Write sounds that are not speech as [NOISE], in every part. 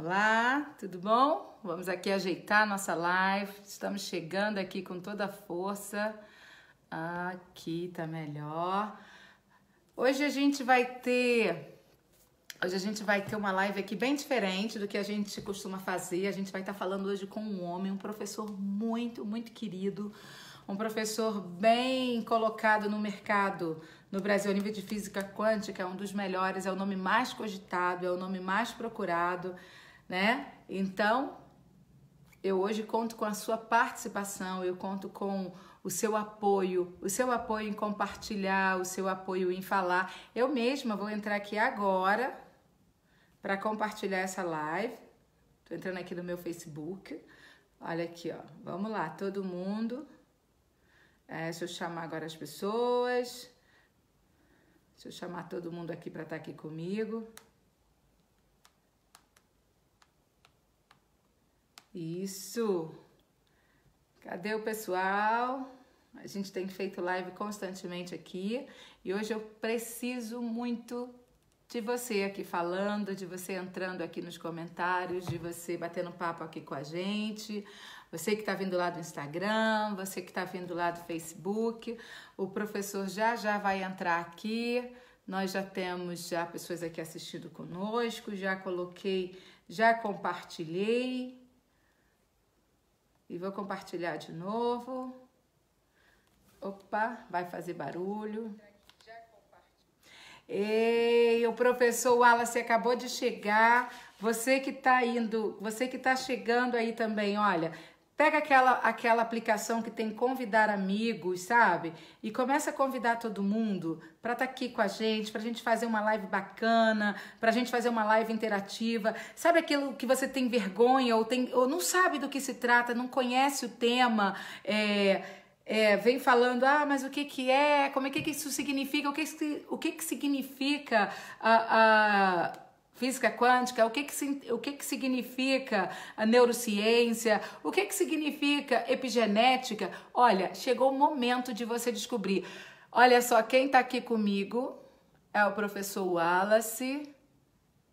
Olá, tudo bom? Vamos aqui ajeitar nossa live. Estamos chegando aqui com toda a força. Aqui tá melhor. Hoje a gente vai ter hoje a gente vai ter uma live aqui bem diferente do que a gente costuma fazer. A gente vai estar tá falando hoje com um homem, um professor muito, muito querido, um professor bem colocado no mercado no Brasil, o nível de física quântica é um dos melhores, é o nome mais cogitado, é o nome mais procurado né? Então, eu hoje conto com a sua participação, eu conto com o seu apoio, o seu apoio em compartilhar, o seu apoio em falar. Eu mesma vou entrar aqui agora para compartilhar essa live. Tô entrando aqui no meu Facebook. Olha aqui, ó. Vamos lá, todo mundo. É, deixa eu chamar agora as pessoas. Deixa eu chamar todo mundo aqui para estar tá aqui comigo. Isso. Cadê o pessoal? A gente tem feito live constantemente aqui e hoje eu preciso muito de você aqui falando, de você entrando aqui nos comentários, de você batendo papo aqui com a gente. Você que está vindo lá do Instagram, você que está vindo lá do Facebook, o professor já já vai entrar aqui. Nós já temos já pessoas aqui assistindo conosco, já coloquei, já compartilhei. E vou compartilhar de novo. Opa, vai fazer barulho. Ei, o professor Wallace acabou de chegar. Você que está indo, você que está chegando aí também, olha, Pega aquela, aquela aplicação que tem convidar amigos, sabe? E começa a convidar todo mundo para estar tá aqui com a gente, para a gente fazer uma live bacana, para a gente fazer uma live interativa. Sabe aquilo que você tem vergonha ou, tem, ou não sabe do que se trata, não conhece o tema, é, é, vem falando, ah, mas o que, que é? Como é que, que isso significa? O que, o que, que significa a, a física quântica, o que que, o que, que significa a neurociência, o que, que significa epigenética. Olha, chegou o momento de você descobrir. Olha só, quem está aqui comigo é o professor Wallace.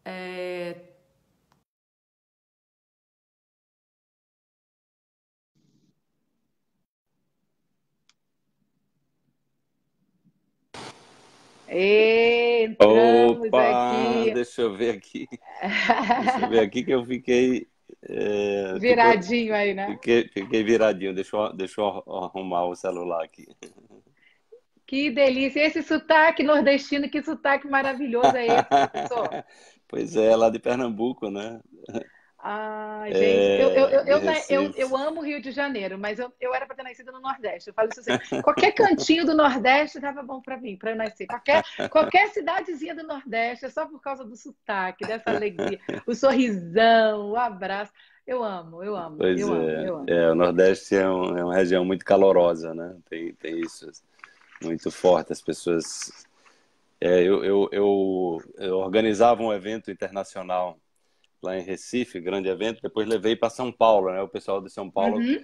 É... Entrando. Oh. Opa, aqui. Deixa eu ver aqui. Deixa eu ver aqui que eu fiquei. É, viradinho aí, né? Fiquei, fiquei, viradinho. Deixa eu, deixa eu arrumar o celular aqui. Que delícia! Esse sotaque nordestino, que sotaque maravilhoso é esse, professor? [LAUGHS] pois é, lá de Pernambuco, né? Ai, é, gente, é, eu, eu, eu, tá, assim, eu, eu, amo Rio de Janeiro, mas eu, eu era para ter nascido no Nordeste. Eu falo isso assim: [LAUGHS] qualquer cantinho do Nordeste estava bom para mim, para eu nascer. Qualquer, qualquer cidadezinha do Nordeste é só por causa do sotaque, dessa alegria, o sorrisão, o abraço. Eu amo, eu amo. Pois eu é. Amo, eu amo. é, o Nordeste é, um, é uma região muito calorosa, né? Tem, tem isso muito forte. As pessoas. É, eu, eu, eu, eu organizava um evento internacional lá em Recife, grande evento. Depois levei para São Paulo, né? O pessoal de São Paulo uhum.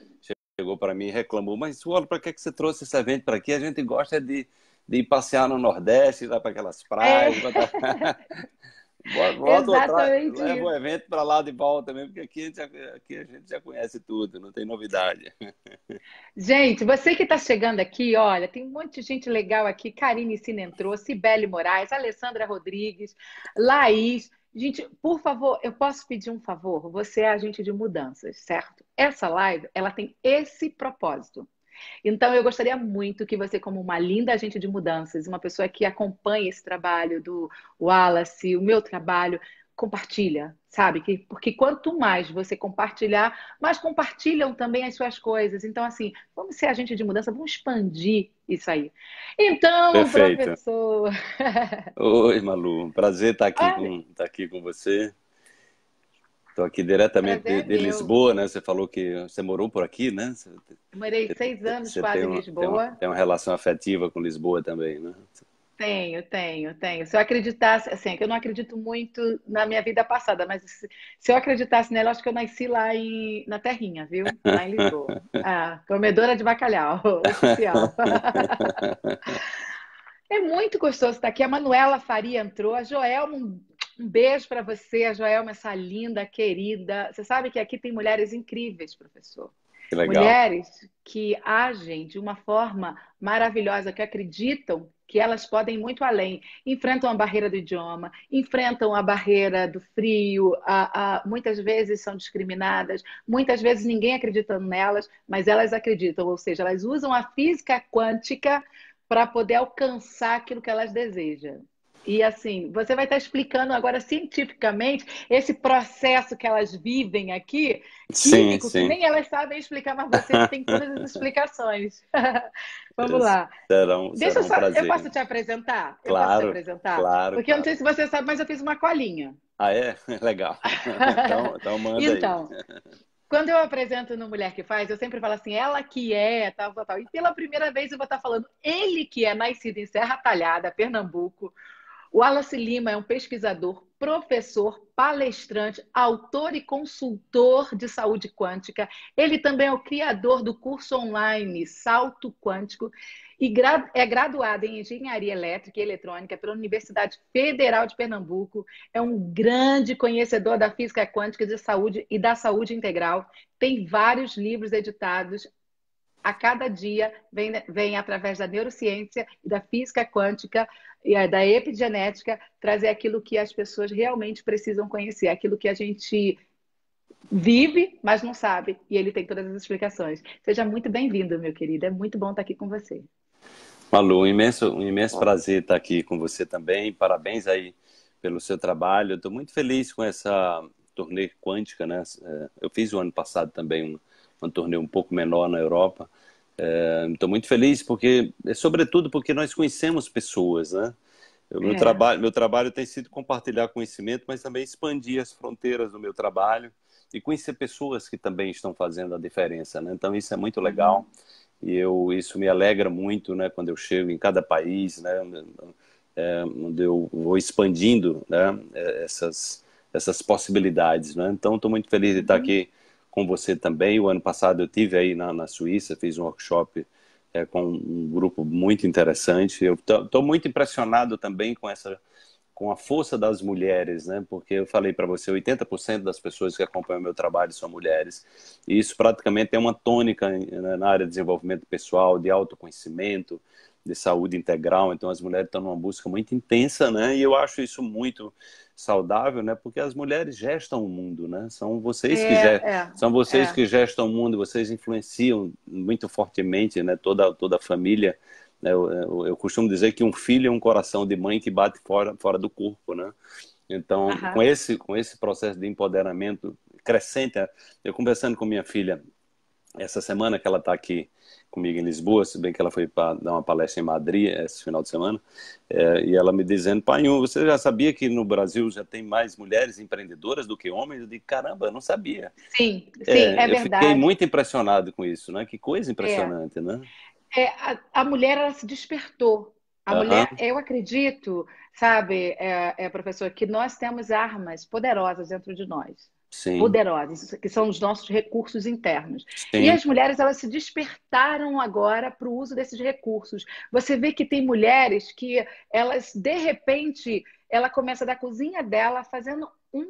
chegou para mim e reclamou: Mas, Wolo, para que, que você trouxe esse evento para aqui? A gente gosta de, de ir passear no Nordeste, ir para aquelas é. praias. É. Pra... [LAUGHS] Exatamente. leva o evento para lá de volta também, porque aqui a, gente, aqui a gente já conhece tudo, não tem novidade. Gente, você que está chegando aqui, olha, tem um monte de gente legal aqui. Karine Sina entrou, Cibele Moraes, Alessandra Rodrigues, Laís. Gente, por favor, eu posso pedir um favor? Você é agente de mudanças, certo? Essa live, ela tem esse propósito. Então, eu gostaria muito que você, como uma linda agente de mudanças, uma pessoa que acompanha esse trabalho do Wallace, o meu trabalho, compartilha, sabe? Que, porque quanto mais você compartilhar, mais compartilham também as suas coisas. Então, assim, vamos ser agente de mudança, vamos expandir isso aí. Então, Perfeito. professor. [LAUGHS] Oi, Malu. Prazer estar tá aqui, com, estar tá aqui com você. Estou aqui diretamente de, de, Lisboa, né? Você falou que você morou por aqui, né? Você, Morei seis anos quase em Lisboa. Tem uma, tem uma relação afetiva com Lisboa também, né? Tenho, tenho, tenho. Se eu acreditasse, assim, é eu não acredito muito na minha vida passada, mas se, se eu acreditasse nela, acho que eu nasci lá em, na Terrinha, viu? Lá em Lisboa. [LAUGHS] Ah, comedora de bacalhau, [LAUGHS] oficial. é muito gostoso estar aqui. A Manuela Faria entrou, a Joelma, um, um beijo para você, a Joelma, essa linda, querida. Você sabe que aqui tem mulheres incríveis, professor. Que Mulheres que agem de uma forma maravilhosa, que acreditam que elas podem muito além. Enfrentam a barreira do idioma, enfrentam a barreira do frio, a, a, muitas vezes são discriminadas, muitas vezes ninguém acredita nelas, mas elas acreditam, ou seja, elas usam a física quântica para poder alcançar aquilo que elas desejam. E assim, você vai estar explicando agora cientificamente esse processo que elas vivem aqui, químico, sim, sim. que nem elas sabem explicar, mas você tem todas as explicações. [LAUGHS] Vamos Eles lá. Serão, Deixa serão eu só, eu posso te apresentar? Claro, eu posso te apresentar? Claro. Porque claro. eu não sei se você sabe, mas eu fiz uma colinha. Ah, é? [LAUGHS] Legal. [LAUGHS] Então, então manda então, aí. Quando eu apresento no Mulher que Faz, eu sempre falo assim, ela que é, tal, tal, tal. E pela primeira vez eu vou estar falando, ele que é nascido em Serra Talhada, Pernambuco, o Wallace Lima é um pesquisador, professor, palestrante, autor e consultor de saúde quântica. Ele também é o criador do curso online Salto Quântico e é graduado em Engenharia Elétrica e Eletrônica pela Universidade Federal de Pernambuco. É um grande conhecedor da física quântica de saúde e da saúde integral. Tem vários livros editados, a cada dia vem, vem através da neurociência e da física quântica e eh, da epigenética trazer aquilo que as pessoas realmente precisam conhecer, aquilo que a gente vive, mas não sabe, e ele tem todas as explicações. Seja muito bem-vindo, meu querido, é muito bom estar aqui com você. Malu, um imenso, um imenso prazer estar aqui com você também. Parabéns aí pelo seu trabalho. Estou muito feliz com essa turnê quântica, né? Eh, eu fiz o ano passado também uma um torneio um pouco menor na Europa. Estou é, muito feliz porque, é, sobretudo, porque nós conhecemos pessoas, né? meu, é. trabalho, meu trabalho tem sido compartilhar conhecimento, mas também expandir as fronteiras do meu trabalho e conhecer pessoas que também estão fazendo a diferença, né? Então isso é muito uhum. legal e eu isso me alegra muito, né? Quando eu chego em cada país, né? É, onde eu vou expandindo, né? É, essas essas possibilidades, né? Então estou muito feliz de estar uhum. aqui com você também. O ano passado eu tive aí na, na Suíça, fiz um workshop é, com um grupo muito interessante. Eu estou muito impressionado também com essa com a força das mulheres, né? Porque eu falei para você, 80% das pessoas que acompanham meu trabalho são mulheres. E isso praticamente é uma tônica né, na área de desenvolvimento pessoal, de autoconhecimento, de saúde integral, então as mulheres estão numa busca muito intensa, né? E eu acho isso muito saudável, né? Porque as mulheres gestam o mundo, né? São vocês é, que gestam, é, são vocês é. que gestam o mundo, vocês influenciam muito fortemente, né? Toda toda a família. Né? Eu, eu, eu costumo dizer que um filho é um coração de mãe que bate fora fora do corpo, né? Então, com esse com esse processo de empoderamento crescente, eu conversando com minha filha essa semana que ela está aqui comigo em Lisboa, se bem que ela foi para dar uma palestra em Madrid esse final de semana, é, e ela me dizendo, pai, você já sabia que no Brasil já tem mais mulheres empreendedoras do que homens? Eu digo, caramba, eu não sabia. Sim, é, sim, é, é verdade. Eu fiquei muito impressionado com isso, né? Que coisa é. impressionante, é. né? É, a, a, mulher, ela se despertou. A uhum. mulher, eu acredito, sabe, é, é, professor, que nós temos armas poderosas dentro de nós. Sim. poderosas, que são os nossos recursos internos. Sim. E as mulheres elas se despertaram agora para o uso desses recursos. Você vê que tem mulheres que elas de repente ela começa da cozinha dela fazendo um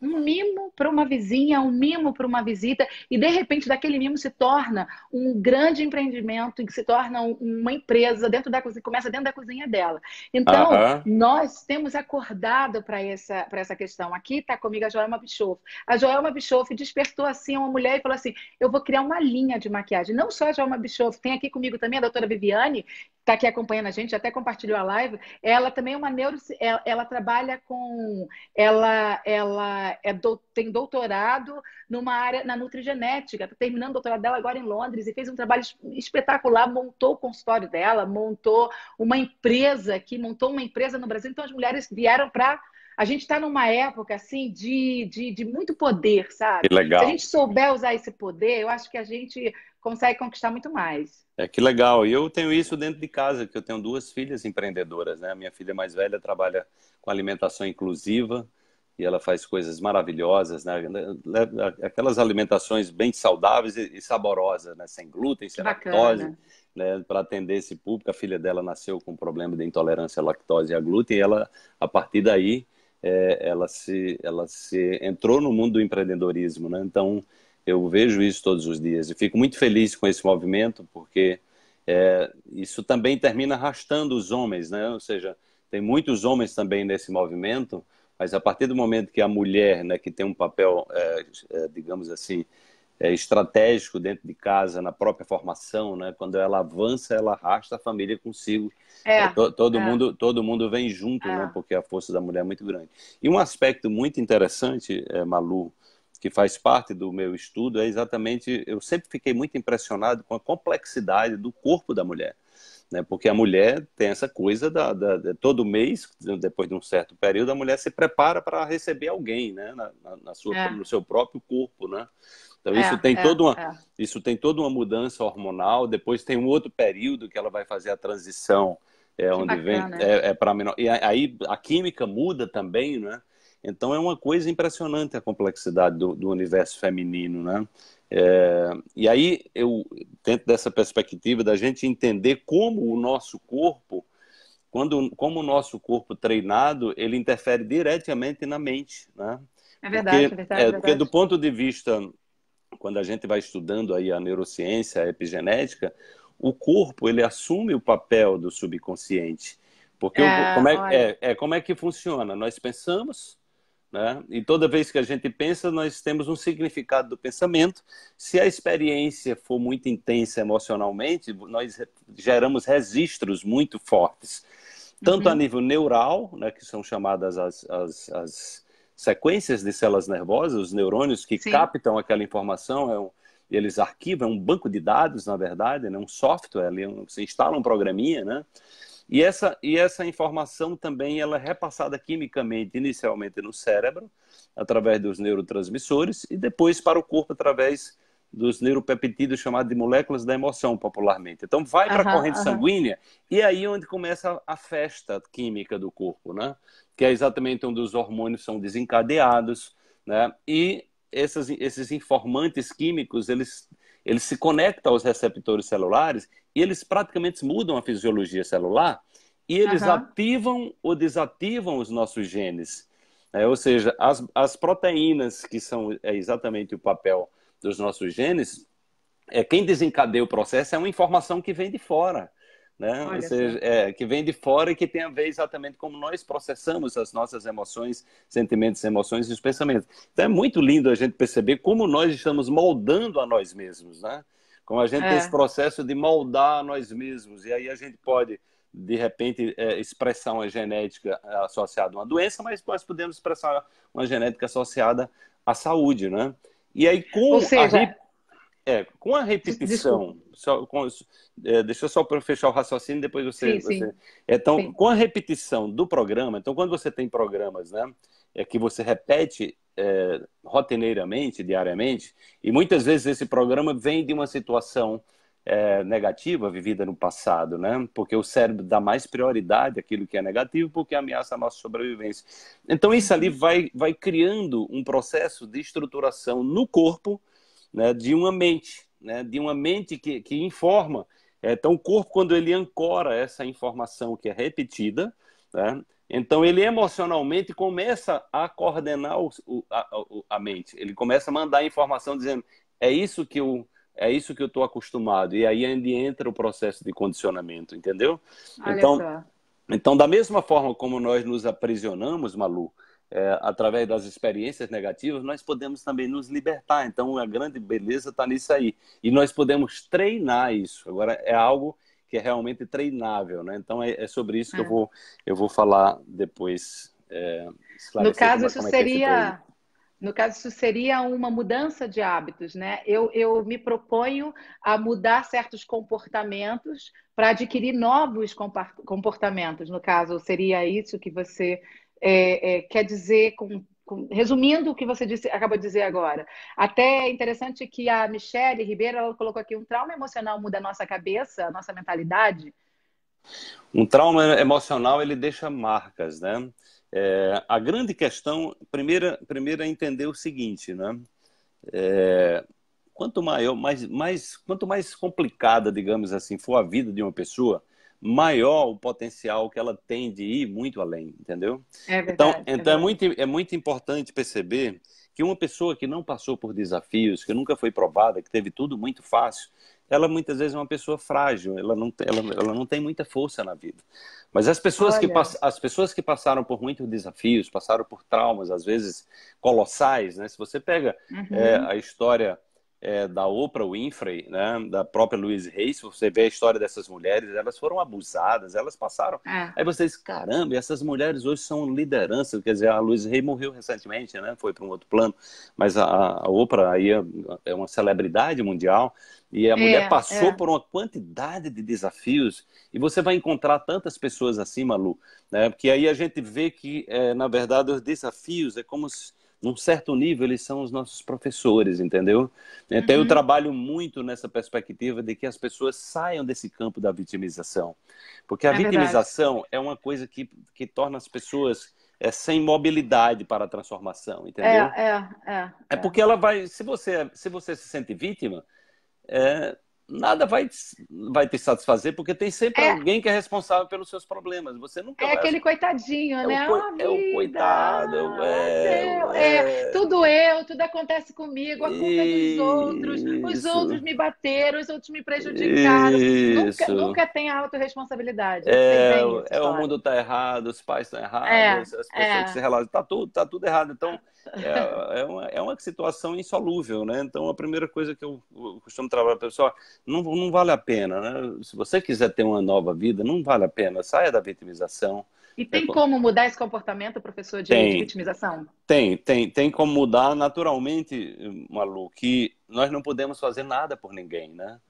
um mimo para uma vizinha, um mimo para uma visita, e de repente daquele mimo se torna um grande empreendimento, que se torna uma empresa dentro da cozinha, começa dentro da cozinha dela. Então, uh -huh. nós temos acordado para essa, essa questão. Aqui está comigo a Joelma Bischoff. A Joelma Bischoff despertou assim uma mulher e falou assim: eu vou criar uma linha de maquiagem. Não só a Joelma Bischoff, tem aqui comigo também a doutora Viviane, está aqui acompanhando a gente, até compartilhou a live. Ela também é uma neuro. Ela, ela trabalha com. Ela. ela é do, tem doutorado numa área na nutrigenética, está terminando o doutorado dela agora em Londres e fez um trabalho espetacular, montou o consultório dela, montou uma empresa que montou uma empresa no Brasil. Então as mulheres vieram para a gente está numa época assim de, de, de, muito poder, sabe? Que legal. Se a gente souber usar esse poder, eu acho que a gente consegue conquistar muito mais. É que legal. E eu tenho isso dentro de casa, que eu tenho duas filhas empreendedoras, né? A minha filha mais velha trabalha com alimentação inclusiva e ela faz coisas maravilhosas, né? aquelas alimentações bem saudáveis e, saborosas, né? sem glúten, sem Bacana. lactose, né? para atender esse público. A filha dela nasceu com problema de intolerância à lactose e à glúten, e ela, a partir daí, é, ela, se, ela se entrou no mundo do empreendedorismo. Né? Então, eu vejo isso todos os dias e fico muito feliz com esse movimento, porque é, isso também termina arrastando os homens, né? ou seja, tem muitos homens também nesse movimento mas a partir do momento que a mulher, né, que tem um papel, é, é, digamos assim, é, estratégico dentro de casa, na própria formação, né, quando ela avança, ela arrasta a família consigo. É, é, to, todo, é. Mundo, todo mundo vem junto, né, porque a força da mulher é muito grande. E um aspecto muito interessante, Malu, que faz parte do meu estudo, é exatamente, eu sempre fiquei muito impressionado com a complexidade do corpo da mulher né? Porque a mulher tem essa coisa da, da, todo mês, depois de um certo período, a mulher se prepara para receber alguém, né? Na, na, na sua, é. no seu próprio corpo, né? Então é, isso tem é, toda uma é. isso tem toda uma mudança hormonal. Depois tem um outro período que ela vai fazer a transição, é que onde bacana, vem é, é para menor. E aí a química muda também, né? Então é uma coisa impressionante a complexidade do, do universo feminino, né? É, e aí, eu, dentro dessa perspectiva da gente entender como o nosso corpo, quando, como o nosso corpo treinado, ele interfere diretamente na mente, né? É verdade, porque, é verdade, é, verdade. É porque do ponto de vista, quando a gente vai estudando aí a neurociência, a epigenética, o corpo, ele assume o papel do subconsciente. Porque é, o, como, é, é, é, como é que funciona? Nós pensamos, né? E toda vez que a gente pensa, nós temos um significado do pensamento. Se a experiência for muito intensa emocionalmente, nós geramos registros muito fortes, tanto uhum. a nível neural, né, que são chamadas as, as, as, sequências de células nervosas, os neurônios que Sim. captam aquela informação, é um, eles arquivam, é um banco de dados, na verdade, né, um software, ali, um, você instala um programinha, né? E essa, e essa informação também ela é repassada quimicamente, inicialmente no cérebro, através dos neurotransmissores, e depois para o corpo através dos neuropeptídeos chamados de moléculas da emoção, popularmente. Então, vai para a corrente aham. sanguínea e aí é onde começa a festa química do corpo, né? Que é exatamente onde os hormônios são desencadeados, né? E essas, esses informantes químicos, eles, eles se conectam aos receptores celulares e eles praticamente mudam a fisiologia celular e eles uhum. ativam ou desativam os nossos genes. É, ou seja, as, as proteínas, que são é exatamente o papel dos nossos genes, é, quem desencadeia o processo é uma informação que vem de fora. Né? ou seja, é, que vem de fora e que tem a ver exatamente como nós processamos as nossas emoções, sentimentos, emoções e os pensamentos. Então é muito lindo a gente perceber como nós estamos moldando a nós mesmos. Né? Como a gente é. tem esse é. processo de moldar nós mesmos. E aí a gente pode, de repente, é, expressar uma genética associada a uma doença, mas nós podemos expressar uma genética associada à saúde, né? E aí com seja... a é, com a repetição, só, com, é, deixa eu só para fechar o raciocínio, depois você. Sim, você... Sim. É, então, sim. com a repetição do programa, então quando você tem programas, né? É que você repete é, rotineiramente, diariamente, e muitas vezes esse programa vem de uma situação é, negativa vivida no passado, né? Porque o cérebro dá mais prioridade àquilo que é negativo porque ameaça a nossa sobrevivência. Então isso ali vai, vai criando um processo de estruturação no corpo né, de uma mente, né, de uma mente que, que informa. Então o corpo, quando ele ancora essa informação que é repetida, né, então ele emocionalmente começa a coordenar o, a, a, mente. Ele começa a mandar informação dizendo é isso que eu é isso que eu estou acostumado. E aí ainda entra o processo de condicionamento, entendeu? Olha então, só. então da mesma forma como nós nos aprisionamos, Malu, é, através das experiências negativas, nós podemos também nos libertar. Então a grande beleza está nisso aí. E nós podemos treinar isso. Agora é algo que é realmente treinável, né? Então é, é sobre isso que eu é. vou eu vou falar depois. É, no é é caso isso seria no caso, isso seria uma mudança de hábitos, né? Eu, eu me proponho a mudar certos comportamentos para adquirir novos comportamentos. No caso, seria isso que você é, é, quer dizer com resumindo o que você disse, acabou de dizer agora. Até é interessante que a Michelle Ribeiro ela colocou aqui: um trauma emocional muda a nossa cabeça, a nossa mentalidade. Um trauma emocional ele deixa marcas, né? É, a grande questão, primeira, primeiro é entender o seguinte, né? É, quanto maior, mais, mais, quanto mais complicada, digamos assim, for a vida de uma pessoa, maior o potencial que ela tem de ir muito além, entendeu? É então, verdade, então, é então é, muito, é muito importante perceber que uma pessoa que não passou por desafios, que nunca foi provada, que teve tudo muito fácil, ela muitas vezes é uma pessoa frágil, ela não, ela, ela não tem muita força na vida. Mas as pessoas, que, as pessoas que passaram por muitos desafios, passaram por traumas, às vezes colossais, né? Se você pega uhum. é, a história é, da Oprah Winfrey, né, da própria Louise Reis, você vê a história dessas mulheres, elas foram abusadas, elas passaram. É. Aí você diz, caramba, essas mulheres hoje são lideranças, quer dizer, a Louise Reis morreu recentemente, né, foi para um outro plano, mas a, a Oprah aí é, é uma celebridade mundial e a é, mulher passou é. por uma quantidade de desafios e você vai encontrar tantas pessoas assim, Malu, né, porque aí a gente vê que, é, na verdade, os desafios é como se num certo nível, eles são os nossos professores, entendeu? É, então, uhum. eu trabalho muito nessa perspectiva de que as pessoas saiam desse campo da vitimização. Porque a é vitimização verdade. é uma coisa que, que torna as pessoas é, sem mobilidade para a transformação, entendeu? É, é, é. É, é porque ela vai... Se você, é, se você se sente vítima, é, nada vai, vai te satisfazer, porque tem sempre é. alguém que é responsável pelos seus problemas. Você nunca É vai... aquele coitadinho, é né? O co... Ah, é o coitado. É, ah, é, é, é, Tudo eu, tudo acontece comigo, a culpa Isso. é dos outros, os outros me bateram, os outros me prejudicaram. Isso. Nunca, nunca tem a autorresponsabilidade. É, é o mundo está errado, os pais estão errados, as pessoas que se relacionam, tá tudo, tá tudo errado. Então, [LAUGHS] é, uma, é uma situação insolúvel, né? Então, a primeira coisa que eu, eu costumo trabalhar para o pessoal não, não vale a pena. Né? Se você quiser ter uma nova vida, não vale a pena. Saia da vitimização. E tem é como mudar esse comportamento, professor, de, tem, vitimização? Tem, tem, tem como mudar naturalmente, Malu, que nós não podemos fazer nada por ninguém, né?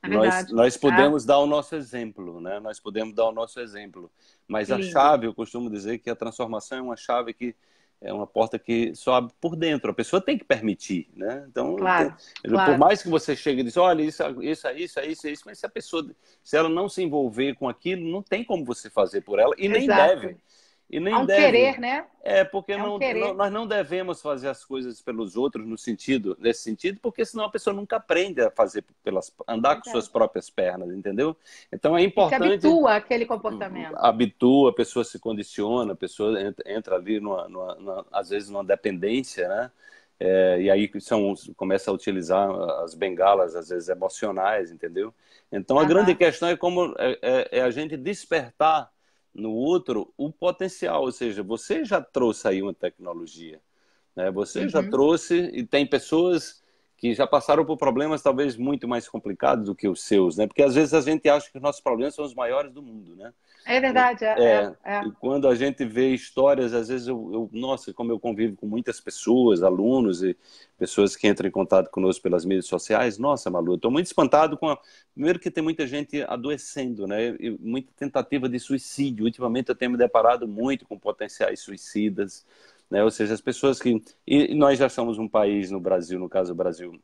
É nós, nós tá? podemos dar o nosso exemplo, né? Nós podemos dar o nosso exemplo. Mas a chave, eu costumo dizer que a transformação é uma chave que é uma porta que só abre por dentro. A pessoa tem que permitir, né? Então, claro, claro. por mais que você chegue e diz, olha, isso, isso, isso, isso, isso, mas se a pessoa, se ela não se envolver com aquilo, não tem como você fazer por ela e Exato. nem deve. E nem um deve. querer, né? É, porque é um não, não, nós não devemos fazer as coisas pelos outros no sentido, nesse sentido, porque senão a pessoa nunca aprende a fazer pelas andar é com suas próprias pernas, entendeu? Então é importante. Se habitua aquele comportamento. Habitua, a pessoa se condiciona, a pessoa entra, entra ali numa, numa, numa, às vezes numa dependência, né? É, e aí são, começa a utilizar as bengalas, às vezes emocionais, entendeu? Então a tá grande questão é como é, é, é a gente despertar no outro o potencial, ou seja, você já trouxe aí uma tecnologia, né? Você uhum. já trouxe e tem pessoas que já passaram por problemas talvez muito mais complicados do que os seus, né? Porque às vezes a gente acha que os nossos problemas são os maiores do mundo, né? É verdade, é. é, é. é. E quando a gente vê histórias, às vezes eu, eu, nossa, como eu convivo com muitas pessoas, alunos e pessoas que entram em contato conosco pelas mídias sociais, nossa, Malu, eu estou muito espantado com a... primeiro que tem muita gente adoecendo, né? E muita tentativa de suicídio. Ultimamente eu tenho me deparado muito com potenciais suicidas né? Ou seja, as pessoas que. E nós já somos um país no Brasil, no caso o Brasil,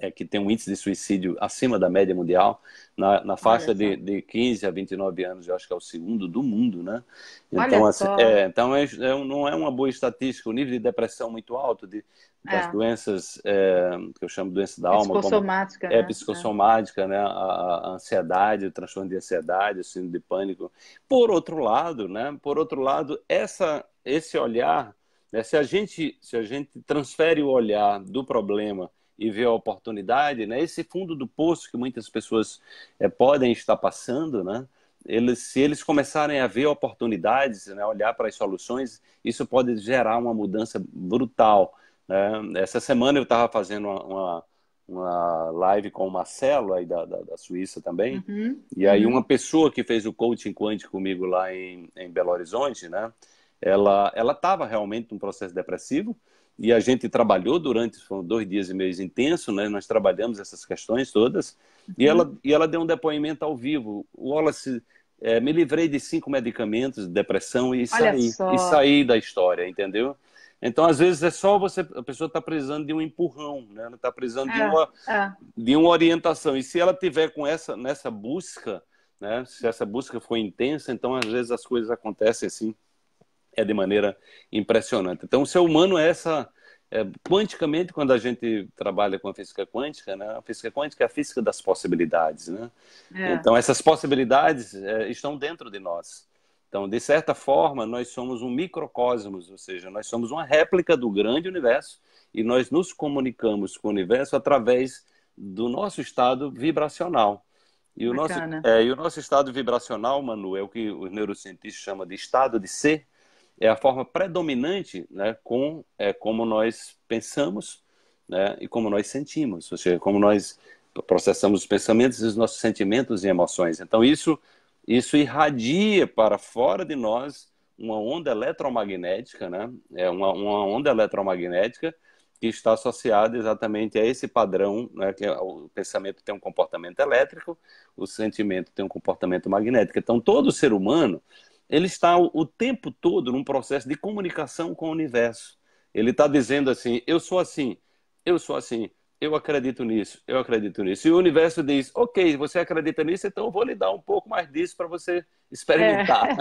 é, que tem um índice de suicídio acima da média mundial, na, na faixa de, de 15 a 29 anos, eu acho que é o segundo do mundo, né? Então, assim, é, então é, é, não é uma boa estatística, o nível de depressão muito alto, de, das é. doenças é, que eu chamo de doença da alma. Psicossomática. Como, é né? É psicossomática, né? A, a, ansiedade, o transtorno de ansiedade, o síndrome de pânico. Por outro lado, né? Por outro lado, essa, esse olhar né? Se, a gente, se a gente transfere o olhar do problema e vê a oportunidade, né? esse fundo do poço que muitas pessoas é, podem estar passando, né? eles, se eles começarem a ver oportunidades, né? olhar para as soluções, isso pode gerar uma mudança brutal. Né? Essa semana eu estava fazendo uma, uma uma live com o Marcelo, aí da, da, da Suíça também. Uhum, e aí, uhum. uma pessoa que fez o coaching quântico comigo lá em, em Belo Horizonte, né? ela ela estava realmente num processo depressivo e a gente trabalhou durante foram dois dias e meio intenso, né? Nós trabalhamos essas questões todas uhum. e ela uhum. e ela deu um depoimento ao vivo. O Wallace é, me livrei de cinco medicamentos de depressão e saí, e saí da história, entendeu? Então, às vezes, é só você. A pessoa está precisando de um empurrão, né? está precisando é, de, uma, é. de uma orientação. E se ela tiver com essa, nessa busca, né? Se essa busca for intensa, então às vezes as coisas acontecem assim é de maneira impressionante. Então, o ser humano é essa. É, quanticamente, quando a gente trabalha com a física quântica, né, a física quântica é a física das possibilidades. Né? É. Então, essas possibilidades é, estão dentro de nós. Então, de certa forma, nós somos um microcosmos, ou seja, nós somos uma réplica do grande universo e nós nos comunicamos com o universo através do nosso estado vibracional. E o, é, e o nosso estado vibracional, Manu, é o que os neurocientistas chamam de estado de ser é a forma predominante né, com é, como nós pensamos né, e como nós sentimos, ou seja, como nós processamos os pensamentos e os nossos sentimentos e emoções. Então isso isso irradia para fora de nós uma onda eletromagnética, né? É uma, uma onda eletromagnética que está associada exatamente a esse padrão, né? Que é o pensamento tem um comportamento elétrico, o sentimento tem um comportamento magnético. Então todo ser humano ele está o tempo todo num processo de comunicação com o universo. Ele está dizendo assim: eu sou assim, eu sou assim, eu acredito nisso, eu acredito nisso. E o universo diz: ok, você acredita nisso, então eu vou lhe dar um pouco mais disso para você experimentar.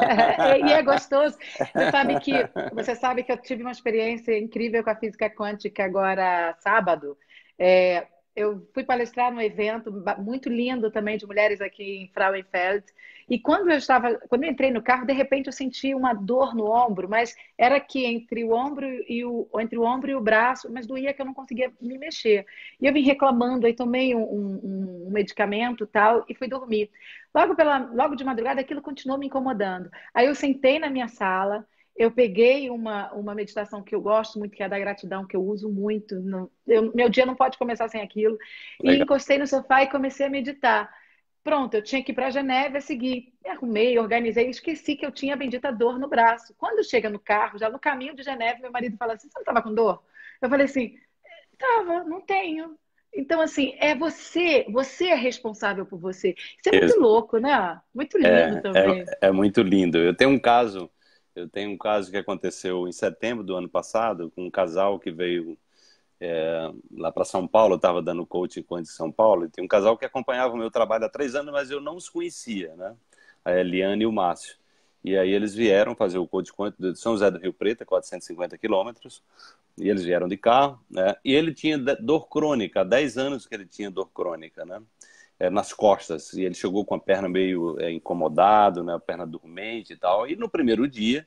É. [LAUGHS] e é gostoso. [LAUGHS] Você sabe que você sabe que eu tive uma experiência incrível com a física quântica agora sábado. É, eu fui palestrar num evento muito lindo também de mulheres aqui em Frauenfeld. E quando eu estava, quando eu entrei no carro, de repente eu senti uma dor no ombro, mas era aqui entre o ombro e o entre o ombro e o braço, mas doía que eu não conseguia me mexer. E eu vim reclamando, aí tomei um, um, um medicamento tal e fui dormir. Logo pela, logo de madrugada, aquilo continuou me incomodando. Aí eu sentei na minha sala eu peguei uma, uma meditação que eu gosto muito, que é a da gratidão, que eu uso muito. No, eu, meu dia não pode começar sem aquilo. Legal. E encostei no sofá e comecei a meditar. Pronto, eu tinha que ir para Geneve a seguir. Me arrumei, organizei, esqueci que eu tinha a bendita dor no braço. Quando chega no carro, já no caminho de Geneve, meu marido fala assim: Você não estava com dor? Eu falei assim: Tava, não tenho. Então, assim, é você, você é responsável por você. Isso é muito Isso. louco, né? Muito lindo é, é também. É, é muito lindo. Eu tenho um caso eu tenho um caso que aconteceu em setembro do ano passado com um casal que veio é, lá para São Paulo, eu estava dando coaching com eles em São Paulo, e tem um casal que acompanhava o meu trabalho há três anos, mas eu não os conhecia, né? A Eliane e o Márcio. E aí eles vieram fazer o coaching de São José do Rio Preto, 450 quilômetros, e eles vieram de carro, né? E ele tinha dor crônica, há 10 anos que ele tinha dor crônica, né? é, nas costas. E ele chegou com a perna meio é, incomodado, né, a perna dormente e tal. E no primeiro dia,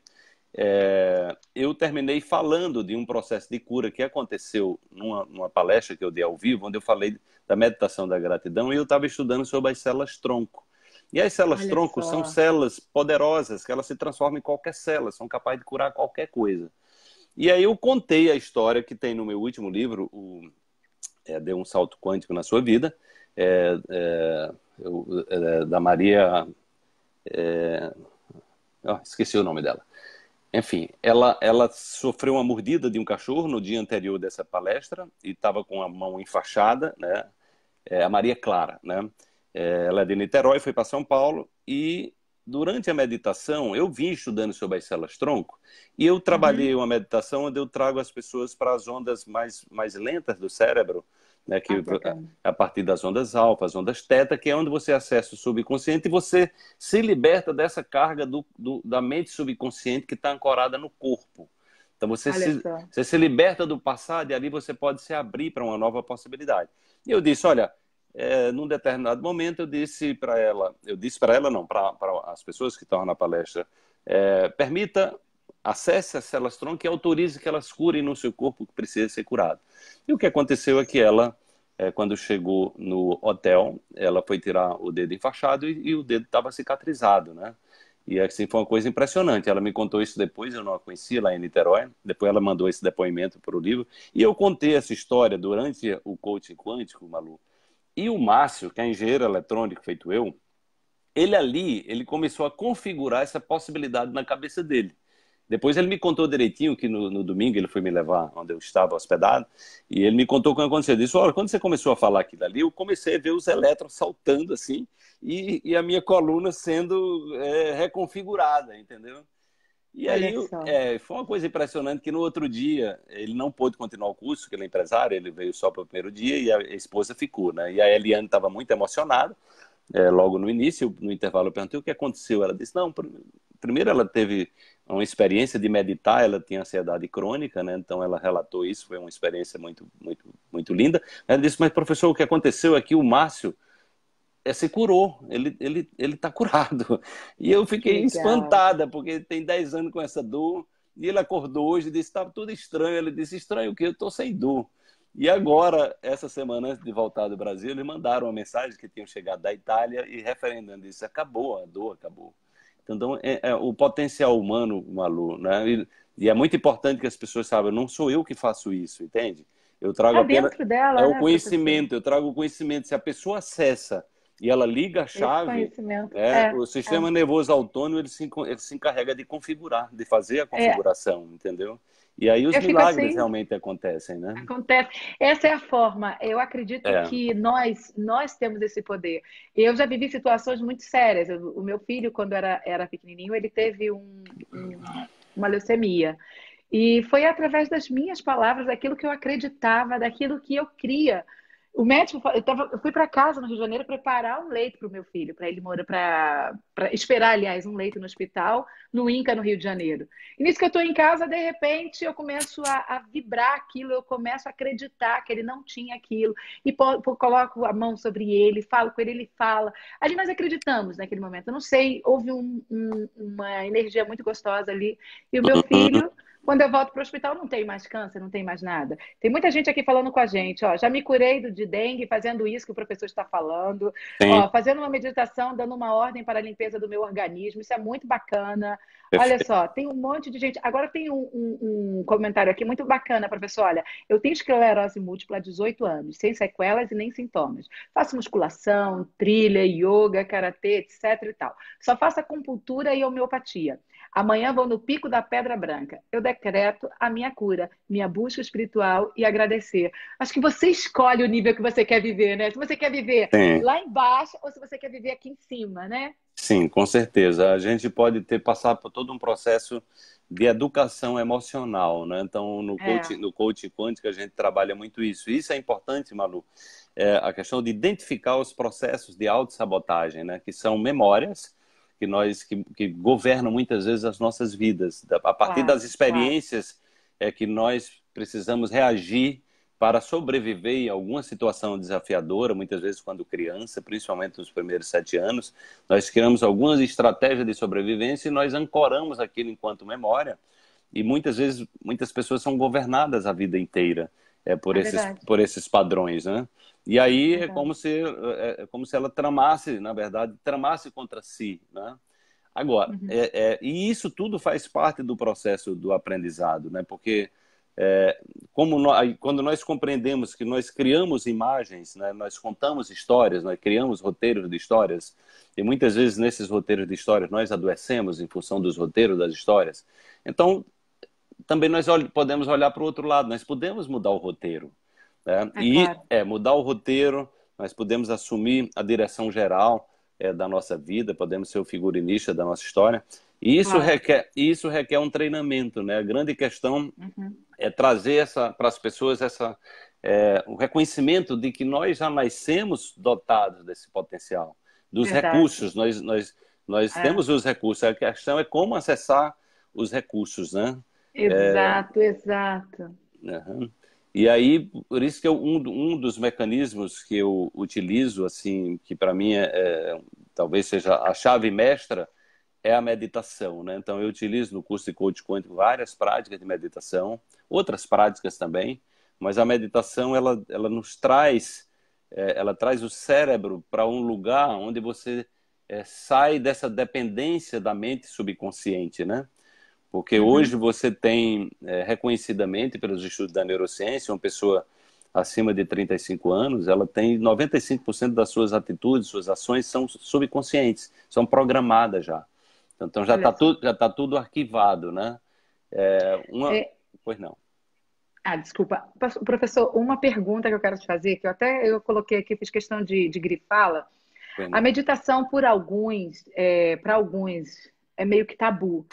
é, eu terminei falando de um processo de cura que aconteceu numa, numa, palestra que eu dei ao vivo, onde eu falei da meditação da gratidão e eu estava estudando sobre as células tronco. E as células tronco são células poderosas que elas se transformam em qualquer célula, são capazes de curar qualquer coisa. E aí eu contei a história que tem no meu último livro, o é, Deu um Salto Quântico na Sua Vida, é, é, eu, é, é da Maria. Oh, esqueci o nome dela. Enfim, ela, ela sofreu uma mordida de um cachorro no dia anterior dessa palestra e estava com a mão enfaixada, né? É, a Maria Clara, né? É, ela é de Niterói, foi para São Paulo e durante a meditação eu vim estudando sobre as células tronco e eu trabalhei uhum. uma meditação onde eu trago as pessoas para as ondas mais, mais lentas do cérebro né, que ah, a, partir das ondas alfa, as ondas teta, que é onde você acessa o subconsciente e você se liberta dessa carga do, do da mente subconsciente que está ancorada no corpo. Então você se, você se liberta do passado e ali você pode se abrir para uma nova possibilidade. E eu disse, olha, é, num determinado momento eu disse para ela, eu disse para ela não, para as pessoas que estão na palestra, é, permita acesse as células tronco e autorize que elas curem no seu corpo que precisa ser curado. E o que aconteceu é que ela, é, quando chegou no hotel, ela foi tirar o dedo enfaixado e, e o dedo estava cicatrizado, né? E assim foi uma coisa impressionante. Ela me contou isso depois, eu não a conhecia lá em Niterói. Depois ela mandou esse depoimento para o livro. E eu contei essa história durante o coaching quântico, Malu. E o Márcio, que é engenheiro eletrônico feito eu, ele ali, ele começou a configurar essa possibilidade na cabeça dele. Depois ele me contou direitinho que no, no, domingo ele foi me levar onde eu estava hospedado e ele me contou o que aconteceu. Ele disse: Olha, quando você começou a falar aquilo ali, eu comecei a ver os elétrons saltando assim e, e a minha coluna sendo é, reconfigurada, entendeu? E aí é, foi uma coisa impressionante que no outro dia ele não pôde continuar o curso, porque ele é empresário, ele veio só para o primeiro dia e a esposa ficou, né? E a Eliane estava muito emocionada. É, logo no início, no intervalo, eu perguntei o que aconteceu. Ela disse: Não, primeiro ela teve uma experiência de meditar, ela tinha ansiedade crônica, né? Então ela relatou isso, foi uma experiência muito, muito, muito linda. Ela disse, mas professor, o que aconteceu é que o Márcio é, se curou, ele, ele, ele tá curado. [LAUGHS] E eu fiquei Legal. espantada, porque tem 10 anos com essa dor, e ele acordou hoje e disse, estava tá tudo estranho. Ele disse, estranho o quê? Eu tô sem dor. E agora, essa semana, antes de voltar do Brasil, eles mandaram uma mensagem que tinham chegado da Itália e referendando isso. Acabou a dor, acabou. Então, é, é o potencial humano, Malu, né? E, e, é muito importante que as pessoas saibam, não sou eu que faço isso, entende? Eu trago é apenas, dela, é né, o conhecimento, eu trago o conhecimento. Se a pessoa acessa e ela liga a chave, é, é, o é. sistema nervoso autônomo ele se, ele se encarrega de configurar, de fazer a é. configuração, entendeu? E aí os milagres assim, realmente acontecem, né? Acontece. Essa é a forma. Eu acredito é. que nós nós temos esse poder. Eu já vivi situações muito sérias. O meu filho, quando era, era pequenininho, ele teve um, um, uma leucemia. E foi através das minhas palavras, daquilo que eu acreditava, daquilo que eu cria o médico, eu, tava, eu fui para casa no Rio de Janeiro preparar um leito para o meu filho, para ele morar, para esperar, aliás, um leito no hospital, no INCA, no Rio de Janeiro. E nisso que eu estou em casa, de repente, eu começo a, a, vibrar aquilo, eu começo a acreditar que ele não tinha aquilo, e coloco a mão sobre ele, falo com ele, ele fala. Ali nós acreditamos naquele momento, eu não sei, houve um, um, uma energia muito gostosa ali, e o meu uhum. filho quando eu volto para o hospital, não tem mais câncer, não tem mais nada. Tem muita gente aqui falando com a gente, ó, já me curei do, de dengue fazendo isso que o professor está falando, ó, fazendo uma meditação, dando uma ordem para a limpeza do meu organismo, isso é muito bacana. Olha só, tem um monte de gente. Agora tem um, um, um comentário aqui muito bacana, professor. Olha, eu tenho esclerose múltipla há 18 anos, sem sequelas e nem sintomas. Faço musculação, trilha, yoga, karatê, etc e tal. Só faço acupuntura e homeopatia. Amanhã vou no pico da Pedra Branca. Eu decreto a minha cura, minha busca espiritual e agradecer. Acho que você escolhe o nível que você quer viver, né? Se você quer viver Sim. lá embaixo ou se você quer viver aqui em cima, né? Sim, com certeza. A gente pode ter passado por todo um processo de educação emocional, né? Então, no, é. coaching, no coaching quântico, a gente trabalha muito isso. Isso é importante, Malu, é a questão de identificar os processos de autossabotagem, né? Que são memórias que nós que, que governam muitas vezes as nossas vidas. A partir claro, das experiências claro. é que nós precisamos reagir para sobreviver em alguma situação desafiadora, muitas vezes quando criança, principalmente nos primeiros sete anos, nós criamos algumas estratégias de sobrevivência e nós ancoramos aquilo enquanto memória. E muitas vezes, muitas pessoas são governadas a vida inteira é, por, é esses, verdade. por esses padrões, né? E aí uhum. é como se, é, é como se ela tramasse, na verdade, tramasse contra si, né? Agora, uhum. é, é, e isso tudo faz parte do processo do aprendizado, né? Porque é, como nós, quando nós compreendemos que nós criamos imagens, né? nós contamos histórias, nós criamos roteiros de histórias, e muitas vezes nesses roteiros de histórias nós adoecemos em função dos roteiros das histórias. Então, também nós olh podemos olhar para o outro lado, nós podemos mudar o roteiro, é, é e claro. é, mudar o roteiro, nós podemos assumir a direção geral é, da nossa vida, podemos ser o figurinista da nossa história. E isso, claro. requer, isso requer um treinamento, né? A grande questão uhum. é trazer para as pessoas essa, é, o reconhecimento de que nós já nascemos dotados desse potencial, dos Verdade. recursos, nós, nós, nós é. temos os recursos, a questão é como acessar os recursos, né? Exato, é... exato. Uhum. E aí, por isso que eu, um, um dos mecanismos que eu utilizo, assim, que para mim é, é, talvez seja a chave mestra, é a meditação. Né? Então, eu utilizo no curso de coach quântico várias práticas de meditação, outras práticas também, mas a meditação ela, ela nos traz, é, ela traz o cérebro para um lugar onde você é, sai dessa dependência da mente subconsciente, né? Porque uhum. hoje você tem, é, reconhecidamente pelos estudos da neurociência, uma pessoa acima de 35 anos, ela tem 95% das suas atitudes, suas ações são subconscientes, são programadas já. Então já está tudo, já tá tudo arquivado, né? É, uma... É... Pois não. Ah, desculpa. Professor, uma pergunta que eu quero te fazer, que eu até eu coloquei aqui, fiz questão de, de grifá-la. A meditação, por alguns, é, para alguns, é meio que tabu.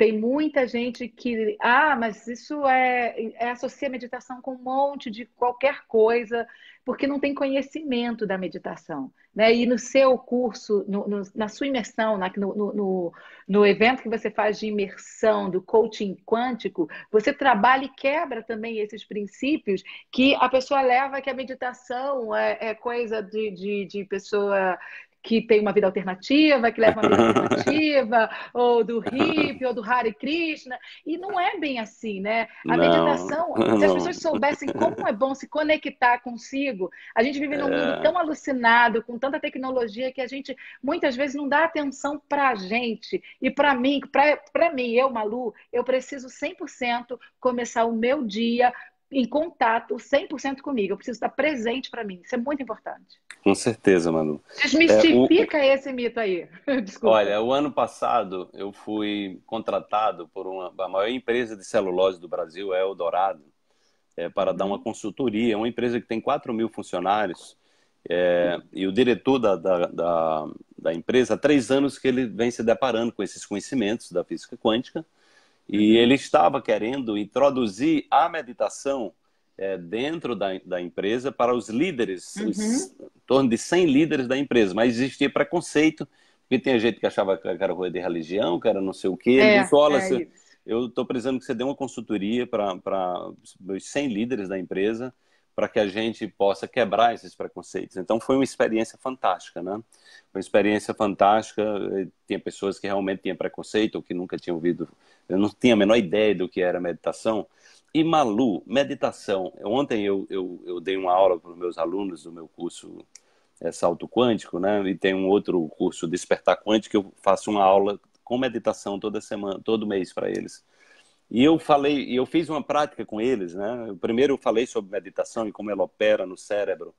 Tem muita gente que, ah, mas isso é, é associa meditação com um monte de qualquer coisa, porque não tem conhecimento da meditação. Né? E no seu curso, no, no, na sua imersão, na, no, no, evento que você faz de imersão do coaching quântico, você trabalha e quebra também esses princípios que a pessoa leva que a meditação é, é coisa de, de, de pessoa que tem uma vida alternativa, que leva uma vida alternativa, [LAUGHS] ou do hippie, ou do Hare Krishna. E não é bem assim, né? A não, meditação, se as pessoas soubessem como é bom se conectar consigo, a gente vive num é. mundo tão alucinado, com tanta tecnologia, que a gente muitas vezes não dá atenção pra gente. E para mim, para mim, eu, Malu, eu preciso 100% começar o meu dia em contato 100% comigo. Eu preciso estar presente para mim. Isso é muito importante. Com certeza, Manu. Desmistifica é, o... esse mito aí. [LAUGHS] Desculpa. Olha, o ano passado eu fui contratado por uma a maior empresa de celulose do Brasil, é Eldorado, é, para dar uma uhum. consultoria. É uma empresa que tem 4 mil funcionários. É, e o diretor da, da, da, da empresa, há três anos que ele vem se deparando com esses conhecimentos da física quântica e uhum. ele estava querendo introduzir a meditação é, dentro da, da, empresa para os líderes, uhum. os, em torno de 100 líderes da empresa, mas existia preconceito, porque tinha gente que achava que era coisa de religião, que era não sei o quê. É, ele olha, é eu estou precisando que você dê uma consultoria para os 100 líderes da empresa, para que a gente possa quebrar esses preconceitos. Então foi uma experiência fantástica, né? Uma experiência fantástica. Tinha pessoas que realmente tinham preconceito ou que nunca tinham ouvido eu não tinha a menor ideia do que era meditação. E Malu, meditação. Ontem eu, eu, eu dei uma aula para os meus alunos do meu curso é, Salto Quântico, né? E tem um outro curso Despertar Quântico que eu faço uma aula com meditação toda semana, todo mês para eles. E eu falei, eu fiz uma prática com eles, né? Eu primeiro eu falei sobre meditação e como ela opera no cérebro,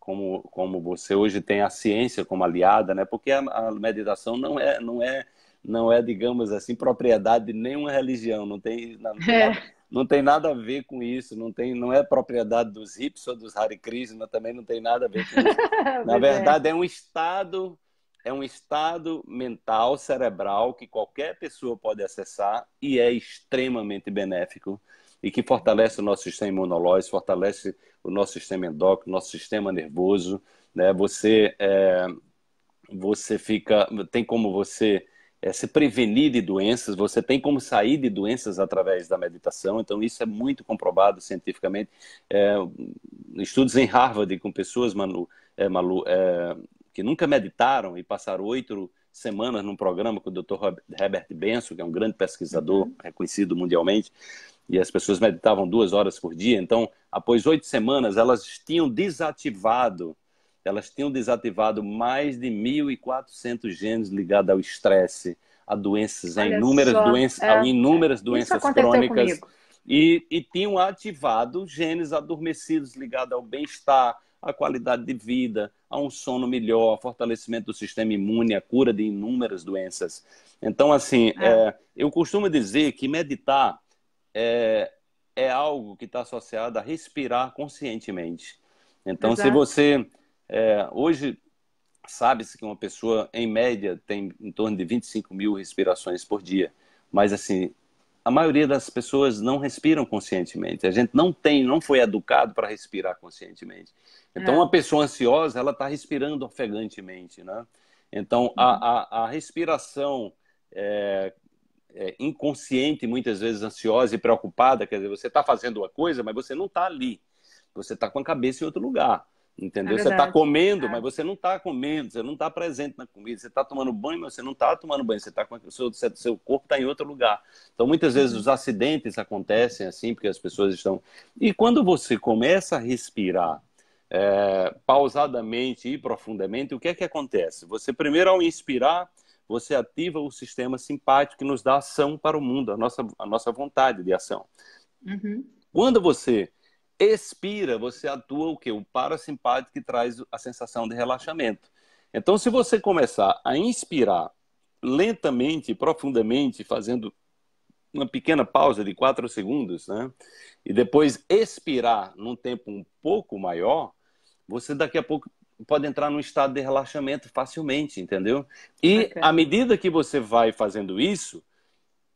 como como você hoje tem a ciência como aliada, né? Porque a, a meditação não é não é não é, digamos assim, propriedade de nenhuma religião, não tem, não, tem [LAUGHS] é. nada, não tem nada a ver com isso, não, tem, não é propriedade dos hips ou dos Hare Krishna, também não tem nada a ver com isso. [LAUGHS] É na verdade, é um estado é um estado mental, cerebral, que qualquer pessoa pode acessar e é extremamente benéfico e que fortalece o nosso sistema imunológico, fortalece o nosso sistema endócrino, nosso sistema nervoso. Né? Você, é, você fica, tem como você é, se prevenir de doenças, você tem como sair de doenças através da meditação, então isso é muito comprovado cientificamente. É, estudos em Harvard com pessoas, Manu, é, Malu, é, que nunca meditaram e passaram oito semanas num programa com o Dr. Herbert Benson, que é um grande pesquisador uhum. reconhecido mundialmente, e as pessoas meditavam duas horas por dia. Então, após oito semanas, elas tinham desativado elas tinham desativado mais de 1.400 genes ligados ao estresse, a doenças, a inúmeras só, doenças, é, a inúmeras doenças crônicas. E, e tinham ativado genes adormecidos ligados ao bem-estar, à qualidade de vida, a um sono melhor, ao fortalecimento do sistema imune, à cura de inúmeras doenças. Então, assim, é. É, eu costumo dizer que meditar é, é algo que está associado a respirar conscientemente. Então, Exato. se você é, hoje, sabe-se que uma pessoa, em média, tem em torno de 25 mil respirações por dia. Mas, assim, a maioria das pessoas não respiram conscientemente. A gente não tem, não foi educado para respirar conscientemente. Então, é. uma pessoa ansiosa, ela está respirando ofegantemente, né? Então, a, uhum. a, a respiração é, é inconsciente, muitas vezes ansiosa e preocupada, quer dizer, você está fazendo uma coisa, mas você não está ali. Você está com a cabeça em outro lugar. Entendeu? É você está comendo, é. mas você não está comendo, você não está presente na comida, você está tomando banho, mas você não está tomando banho, você tá com seu, seu corpo está em outro lugar. Então, muitas vezes uhum. os acidentes acontecem assim, porque as pessoas estão. E quando você começa a respirar é, pausadamente e profundamente, o que é que acontece? Você, primeiro, ao inspirar, você ativa o sistema simpático que nos dá ação para o mundo, a nossa, a nossa vontade de ação. Uhum. Quando você expira, você atua o que? O parasimpático que traz a sensação de relaxamento. Então, se você começar a inspirar lentamente, profundamente, fazendo uma pequena pausa de quatro segundos, né? E depois expirar num tempo um pouco maior, você daqui a pouco pode entrar num estado de relaxamento facilmente, entendeu? E tá okay. à medida que você vai fazendo isso,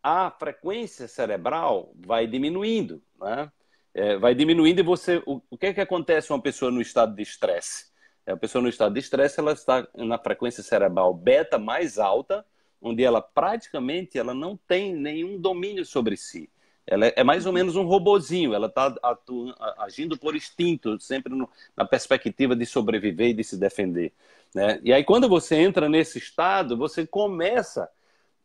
a frequência cerebral vai diminuindo, né? é, vai diminuindo e você. O, o que é que acontece uma pessoa no estado de estresse? É, a pessoa no estado de estresse ela está na frequência cerebral beta mais alta, onde ela praticamente ela não tem nenhum domínio sobre si. Ela é, é mais ou menos um robozinho, ela está agindo por instinto, sempre no, na perspectiva de sobreviver e de se defender. Né? E aí, quando você entra nesse estado, você começa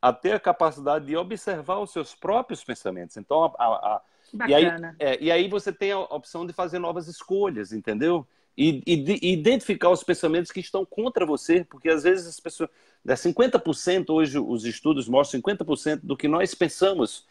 a ter a capacidade de observar os seus próprios pensamentos. Então, a, a, Bacana. E aí, é, e aí você tem a opção de fazer novas escolhas, entendeu? E, e, identificar os pensamentos que estão contra você, porque às vezes as pessoas. Né, 50% hoje os estudos mostram 50% do que nós pensamos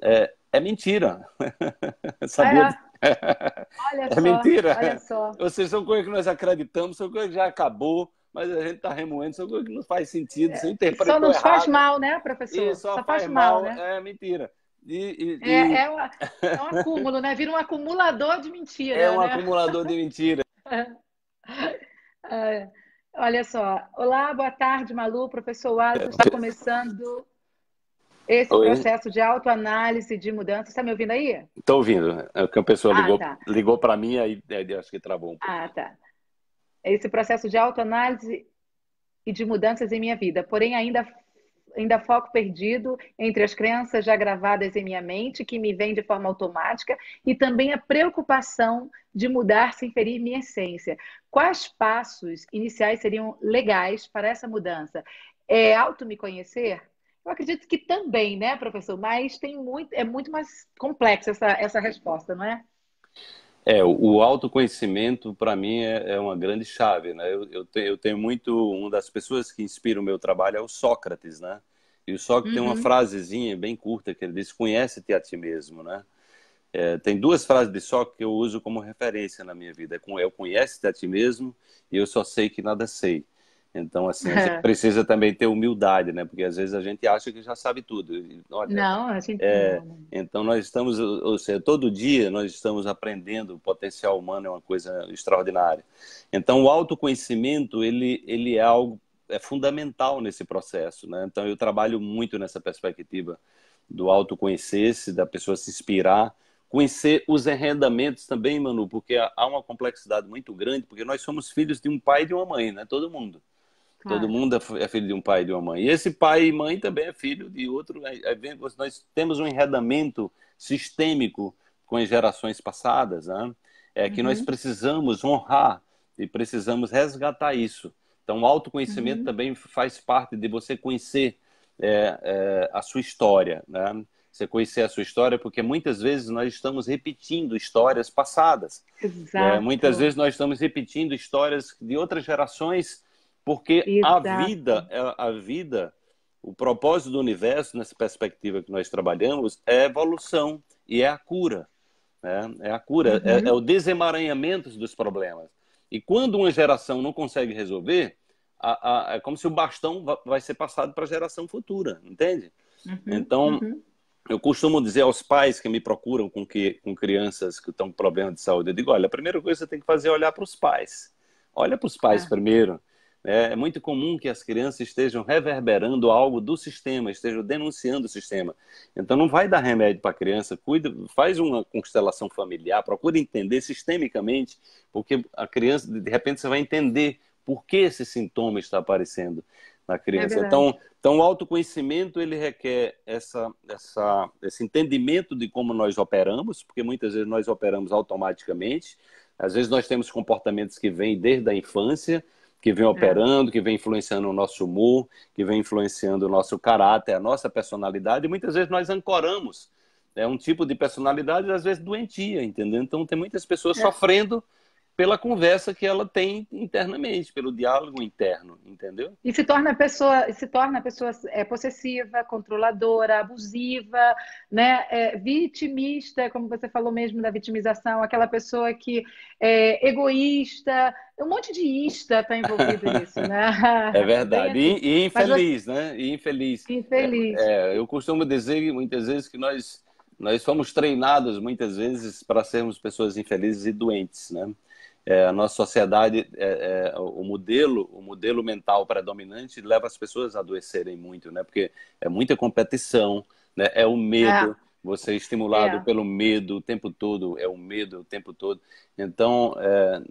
é, é mentira. [LAUGHS] Sabia? É, olha [LAUGHS] é só, mentira. Olha só. Ou seja, são coisas que nós acreditamos, são coisas que já acabou, mas a gente está remoendo, são coisas que não faz sentido, é, você Só nos errado. faz mal, né, professor? Isso, só, só, faz, faz mal, mal, né? É mentira. E, e, é, e... É, uma, é, um acúmulo, né? Vira um acumulador de mentira. É um né? acumulador de mentira. [LAUGHS] é. Olha só. Olá, boa tarde, Malu. Professor Wallace está começando esse Oi. processo de autoanálise de mudança. Está me ouvindo aí? Estou ouvindo. É que a pessoa ah, ligou, ah, tá. ligou para mim, aí acho que travou um pouco. Ah, tá. Esse processo de autoanálise e de mudanças em minha vida, porém ainda ainda foco perdido entre as crenças já gravadas em minha mente, que me vêm de forma automática, e também a preocupação de mudar sem ferir minha essência. Quais passos iniciais seriam legais para essa mudança? É auto me conhecer? Eu acredito que também, né, professor? Mas tem muito, é muito mais complexa essa, essa resposta, não é? É, o autoconhecimento para mim é, é, uma grande chave, né? Eu, eu, tenho, eu, tenho muito uma das pessoas que inspira o meu trabalho é o Sócrates, né? E o Sócrates uhum. tem uma uhum. frasezinha bem curta que ele diz: "Conhece-te a ti mesmo", né? É, tem duas frases de Sócrates que eu uso como referência na minha vida. É com eu é conhece-te a ti mesmo e eu só sei que nada sei. Então, assim, a gente [LAUGHS] precisa também ter humildade, né? Porque às vezes a gente acha que já sabe tudo. Olha, não, a gente é, não. Né? Então, nós estamos, ou seja, todo dia nós estamos aprendendo. O potencial humano é uma coisa extraordinária. Então, o autoconhecimento, ele, ele é algo é fundamental nesse processo, né? Então, eu trabalho muito nessa perspectiva do autoconhecer-se, da pessoa se inspirar, conhecer os arrendamentos também, Manu, porque há uma complexidade muito grande, porque nós somos filhos de um pai e de uma mãe, né? Todo mundo. Todo ah. mundo é, é filho de um pai e de uma mãe. E esse pai e mãe também é filho de outro. Nós temos um enredamento sistêmico com as gerações passadas, né? é que uhum. nós precisamos honrar e precisamos resgatar isso. Então, o autoconhecimento uhum. também faz parte de você conhecer é, é, a sua história, né? Você conhecer a sua história, porque muitas vezes nós estamos repetindo histórias passadas. Exato. É, muitas vezes nós estamos repetindo histórias de outras gerações porque Exato. a vida, é, a vida, o propósito do universo, nessa perspectiva que nós trabalhamos, é a evolução e é a cura. Né? É a cura, é, uhum. é, é o desemaranhamento dos problemas. E quando uma geração não consegue resolver, a, a, é como se o bastão vai ser passado para a geração futura, entende? Uhum, então, uhum. eu costumo dizer aos pais que me procuram com, que, com crianças que estão com problemas de saúde, eu digo, olha, a primeira coisa que você tem que fazer é olhar para os pais. Olha para os pais ah. primeiro. É, é muito comum que as crianças estejam reverberando algo do sistema, estejam denunciando o sistema. Então não vai dar remédio para a criança, cuida, faz uma constelação familiar, procura entender sistemicamente, porque a criança, de repente, você vai entender por que esse sintoma está aparecendo na criança. É então, então, o autoconhecimento ele requer essa, essa, esse entendimento de como nós operamos, porque muitas vezes nós operamos automaticamente. Às vezes nós temos comportamentos que vêm desde a infância, que vem é. operando, que vem influenciando o nosso humor, que vem influenciando o nosso caráter, a nossa personalidade. E muitas vezes nós ancoramos. É um tipo de personalidade, às vezes, doentia, entendeu? Então, tem muitas pessoas é. sofrendo pela conversa que ela tem internamente, pelo diálogo interno, entendeu? E se torna a pessoa, se torna a pessoa é, possessiva, controladora, abusiva, né? É, vitimista, como você falou mesmo da vitimização, aquela pessoa que é egoísta, um monte de ista está envolvido [LAUGHS] nisso, né? É verdade. Assim. E, e infeliz, você... né? E infeliz. Infeliz. É, é eu costumo dizer muitas vezes que nós nós somos treinados muitas vezes para sermos pessoas infelizes e doentes, né? É, a nossa sociedade, é, é, o modelo, o modelo mental predominante leva as pessoas a adoecerem muito, né? Porque é muita competição, né? É o medo. É. Você é estimulado é. pelo medo o tempo todo, é o medo o tempo todo. Então, é,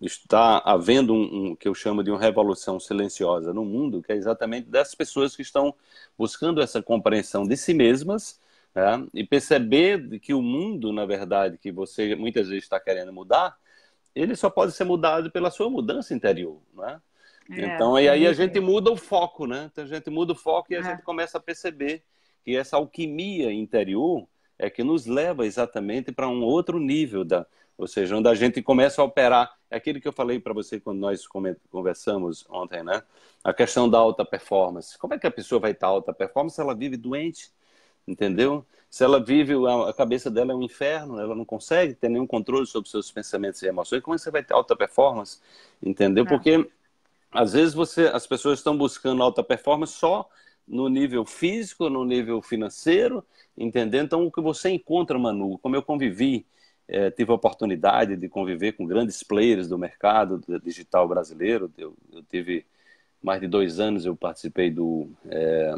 está havendo um, um, que eu chamo de uma revolução silenciosa no mundo, que é exatamente das pessoas que estão buscando essa compreensão de si mesmas né? e perceber que o mundo, na verdade, que você muitas vezes está querendo mudar, ele só pode ser mudado pela sua mudança interior, né? É, então, e aí a gente muda o foco, né? Então, a gente muda o foco e a é. gente começa a perceber que essa alquimia interior é que nos leva exatamente para um outro nível, da, ou seja, onde a gente começa a operar. É aquilo que eu falei para você quando nós conversamos ontem, né? A questão da alta performance. Como é que a pessoa vai estar alta performance se ela vive doente? Entendeu? Se ela vive, a cabeça dela é um inferno, ela não consegue ter nenhum controle sobre seus pensamentos e emoções. Como é que você vai ter alta performance? Entendeu? Ah. Porque às vezes você, as pessoas estão buscando alta performance só no nível físico, no nível financeiro, entendeu? Então, o que você encontra, Manu, como eu convivi, é, tive a oportunidade de conviver com grandes players do mercado digital brasileiro, eu, eu tive mais de dois anos, eu participei do, é,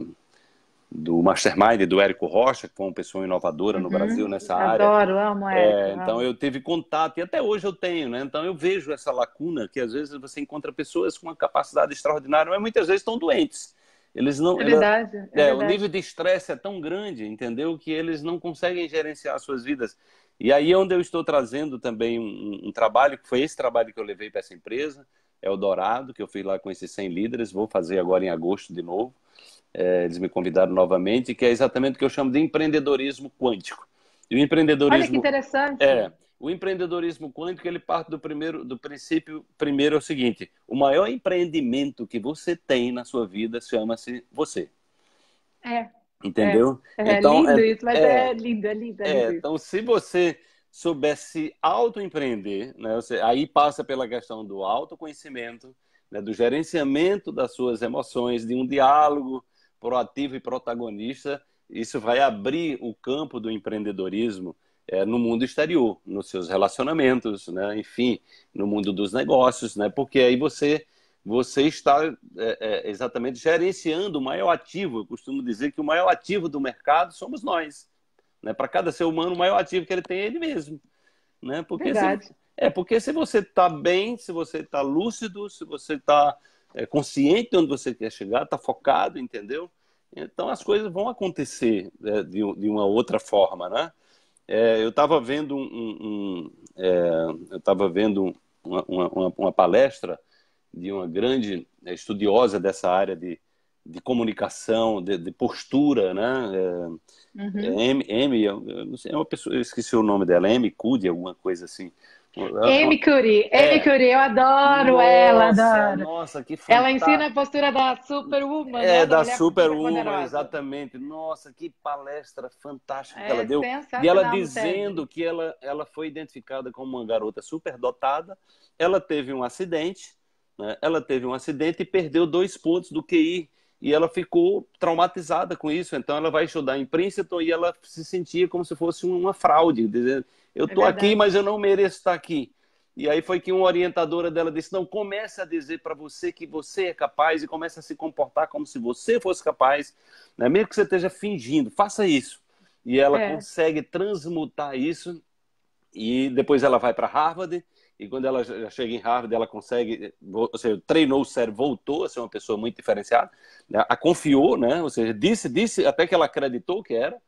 do Mastermind do Érico Rocha, que foi uma pessoa inovadora uhum, no Brasil nessa adoro, área. Adoro, amo é, Érico. É, então eu tive contato e até hoje eu tenho, né? Então eu vejo essa lacuna que às vezes você encontra pessoas com uma capacidade extraordinária, mas muitas vezes estão doentes. Eles não. É verdade. é, é verdade. O nível de estresse é tão grande, entendeu, que eles não conseguem gerenciar suas vidas. E aí é onde eu estou trazendo também um, um trabalho que foi esse trabalho que eu levei para essa empresa, é o Dourado, que eu fui lá com esses 100 líderes, vou fazer agora em agosto de novo é, eles me convidaram novamente, que é exatamente o que eu chamo de empreendedorismo quântico. E o empreendedorismo. Olha que interessante. É. O empreendedorismo quântico ele parte do primeiro do princípio primeiro é o seguinte: o maior empreendimento que você tem na sua vida chama-se você. É. Entendeu? É, é então, lindo é, isso, mas é, é lindo, é lindo. É, é lindo. então, se você soubesse autoempreender, né, aí passa pela questão do autoconhecimento, né, do gerenciamento das suas emoções, de um diálogo proativo e protagonista, isso vai abrir o campo do empreendedorismo é, no mundo exterior, nos seus relacionamentos, né? enfim, no mundo dos negócios, né? porque aí você você está é, é, exatamente gerenciando o maior ativo. Eu costumo dizer que o maior ativo do mercado somos nós. Né? Para cada ser humano, o maior ativo que ele tem é ele mesmo. Né? Porque Verdade. Se, é, porque se você está bem, se você está lúcido, se você está é, consciente de onde você quer chegar, está focado, entendeu? Então as coisas vão acontecer é, de, de, uma outra forma, né? É, eu estava vendo um, um é, eu estava vendo uma, uma, uma, palestra de uma grande né, estudiosa dessa área de, de comunicação, de, de postura, né? É, uhum. É M, M, eu, eu não sei, é uma pessoa, eu esqueci o nome dela, M. Cude, alguma coisa assim. Amy Curie, é. Curie, eu adoro nossa, ela, adoro. Nossa, que fantástico. Ela ensina a postura da Superwoman. É, né? da, da Superwoman, exatamente. Nossa, que palestra fantástica é, que ela deu. E ela dizendo que ela, ela foi identificada como uma garota superdotada, ela teve um acidente, né? ela teve um acidente e perdeu dois pontos do QI e ela ficou traumatizada com isso. Então ela vai estudar em Princeton e ela se sentia como se fosse uma fraude, dizendo: eu estou é aqui, mas eu não mereço estar aqui. E aí foi que uma orientadora dela disse: não, comece a dizer para você que você é capaz e comece a se comportar como se você fosse capaz, né? mesmo que você esteja fingindo, faça isso. E ela é. consegue transmutar isso. E depois ela vai para Harvard e quando ela já chega em Harvard, ela consegue, ou seja, treinou o cérebro, voltou a ser uma pessoa muito diferenciada, né? a confiou, né? Ou seja, disse, disse até que ela acreditou que era.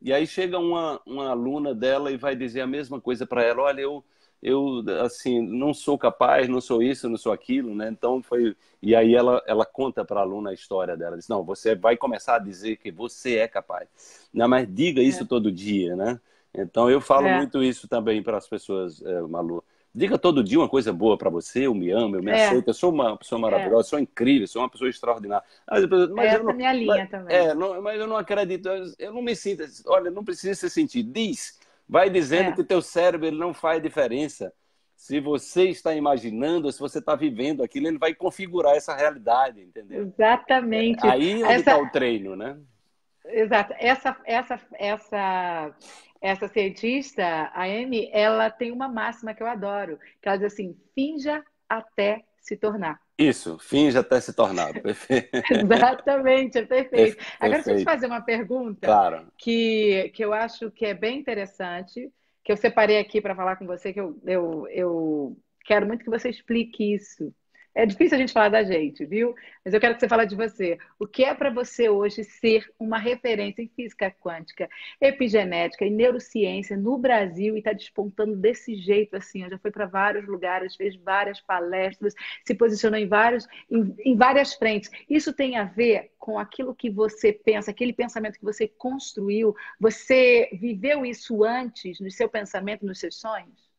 E aí chega uma, uma aluna dela e vai dizer a mesma coisa para ela: olha, eu, eu assim não sou capaz, não sou isso, não sou aquilo, né? Então foi e aí ela ela conta para a aluna a história dela, diz: "Não, você vai começar a dizer que você é capaz". Não, né? mas diga isso é. todo dia, né? Então eu falo é. muito isso também para as pessoas, é, Malu. Diga todo dia uma coisa boa para você, eu me amo, eu me é. aceito, eu sou uma pessoa é. maravilhosa, é. sou incrível, sou uma pessoa extraordinária. Mas, mas é Essa eu não, é a minha linha mas, também. É, não, mas eu não acredito, eu não me sinto, olha, não precisa se sentir. Diz, vai dizendo é. que teu cérebro ele não faz diferença. Se você está imaginando, se você está vivendo aquilo, ele vai configurar essa realidade, entendeu? Exatamente. É, aí onde está essa... Tá o treino, né? Exato. Essa, essa, essa essa cientista, a Amy, ela tem uma máxima que eu adoro, que ela diz assim: finja até se tornar. Isso, finja até se tornar, [LAUGHS] perfeito. Exatamente, é perfeito. perfeito. Agora, deixa eu te fazer uma pergunta claro. que, que eu acho que é bem interessante, que eu separei aqui para falar com você, que eu, eu, eu quero muito que você explique isso. É difícil a gente falar da gente, viu? Mas eu quero que você fale de você. O que é para você hoje ser uma referência em física quântica, epigenética e neurociência no Brasil e está despontando desse jeito assim? já foi para vários lugares, fez várias palestras, se posicionou em, vários, em, em várias frentes. Isso tem a ver com aquilo que você pensa, aquele pensamento que você construiu? Você viveu isso antes no seu pensamento, nos seus sonhos?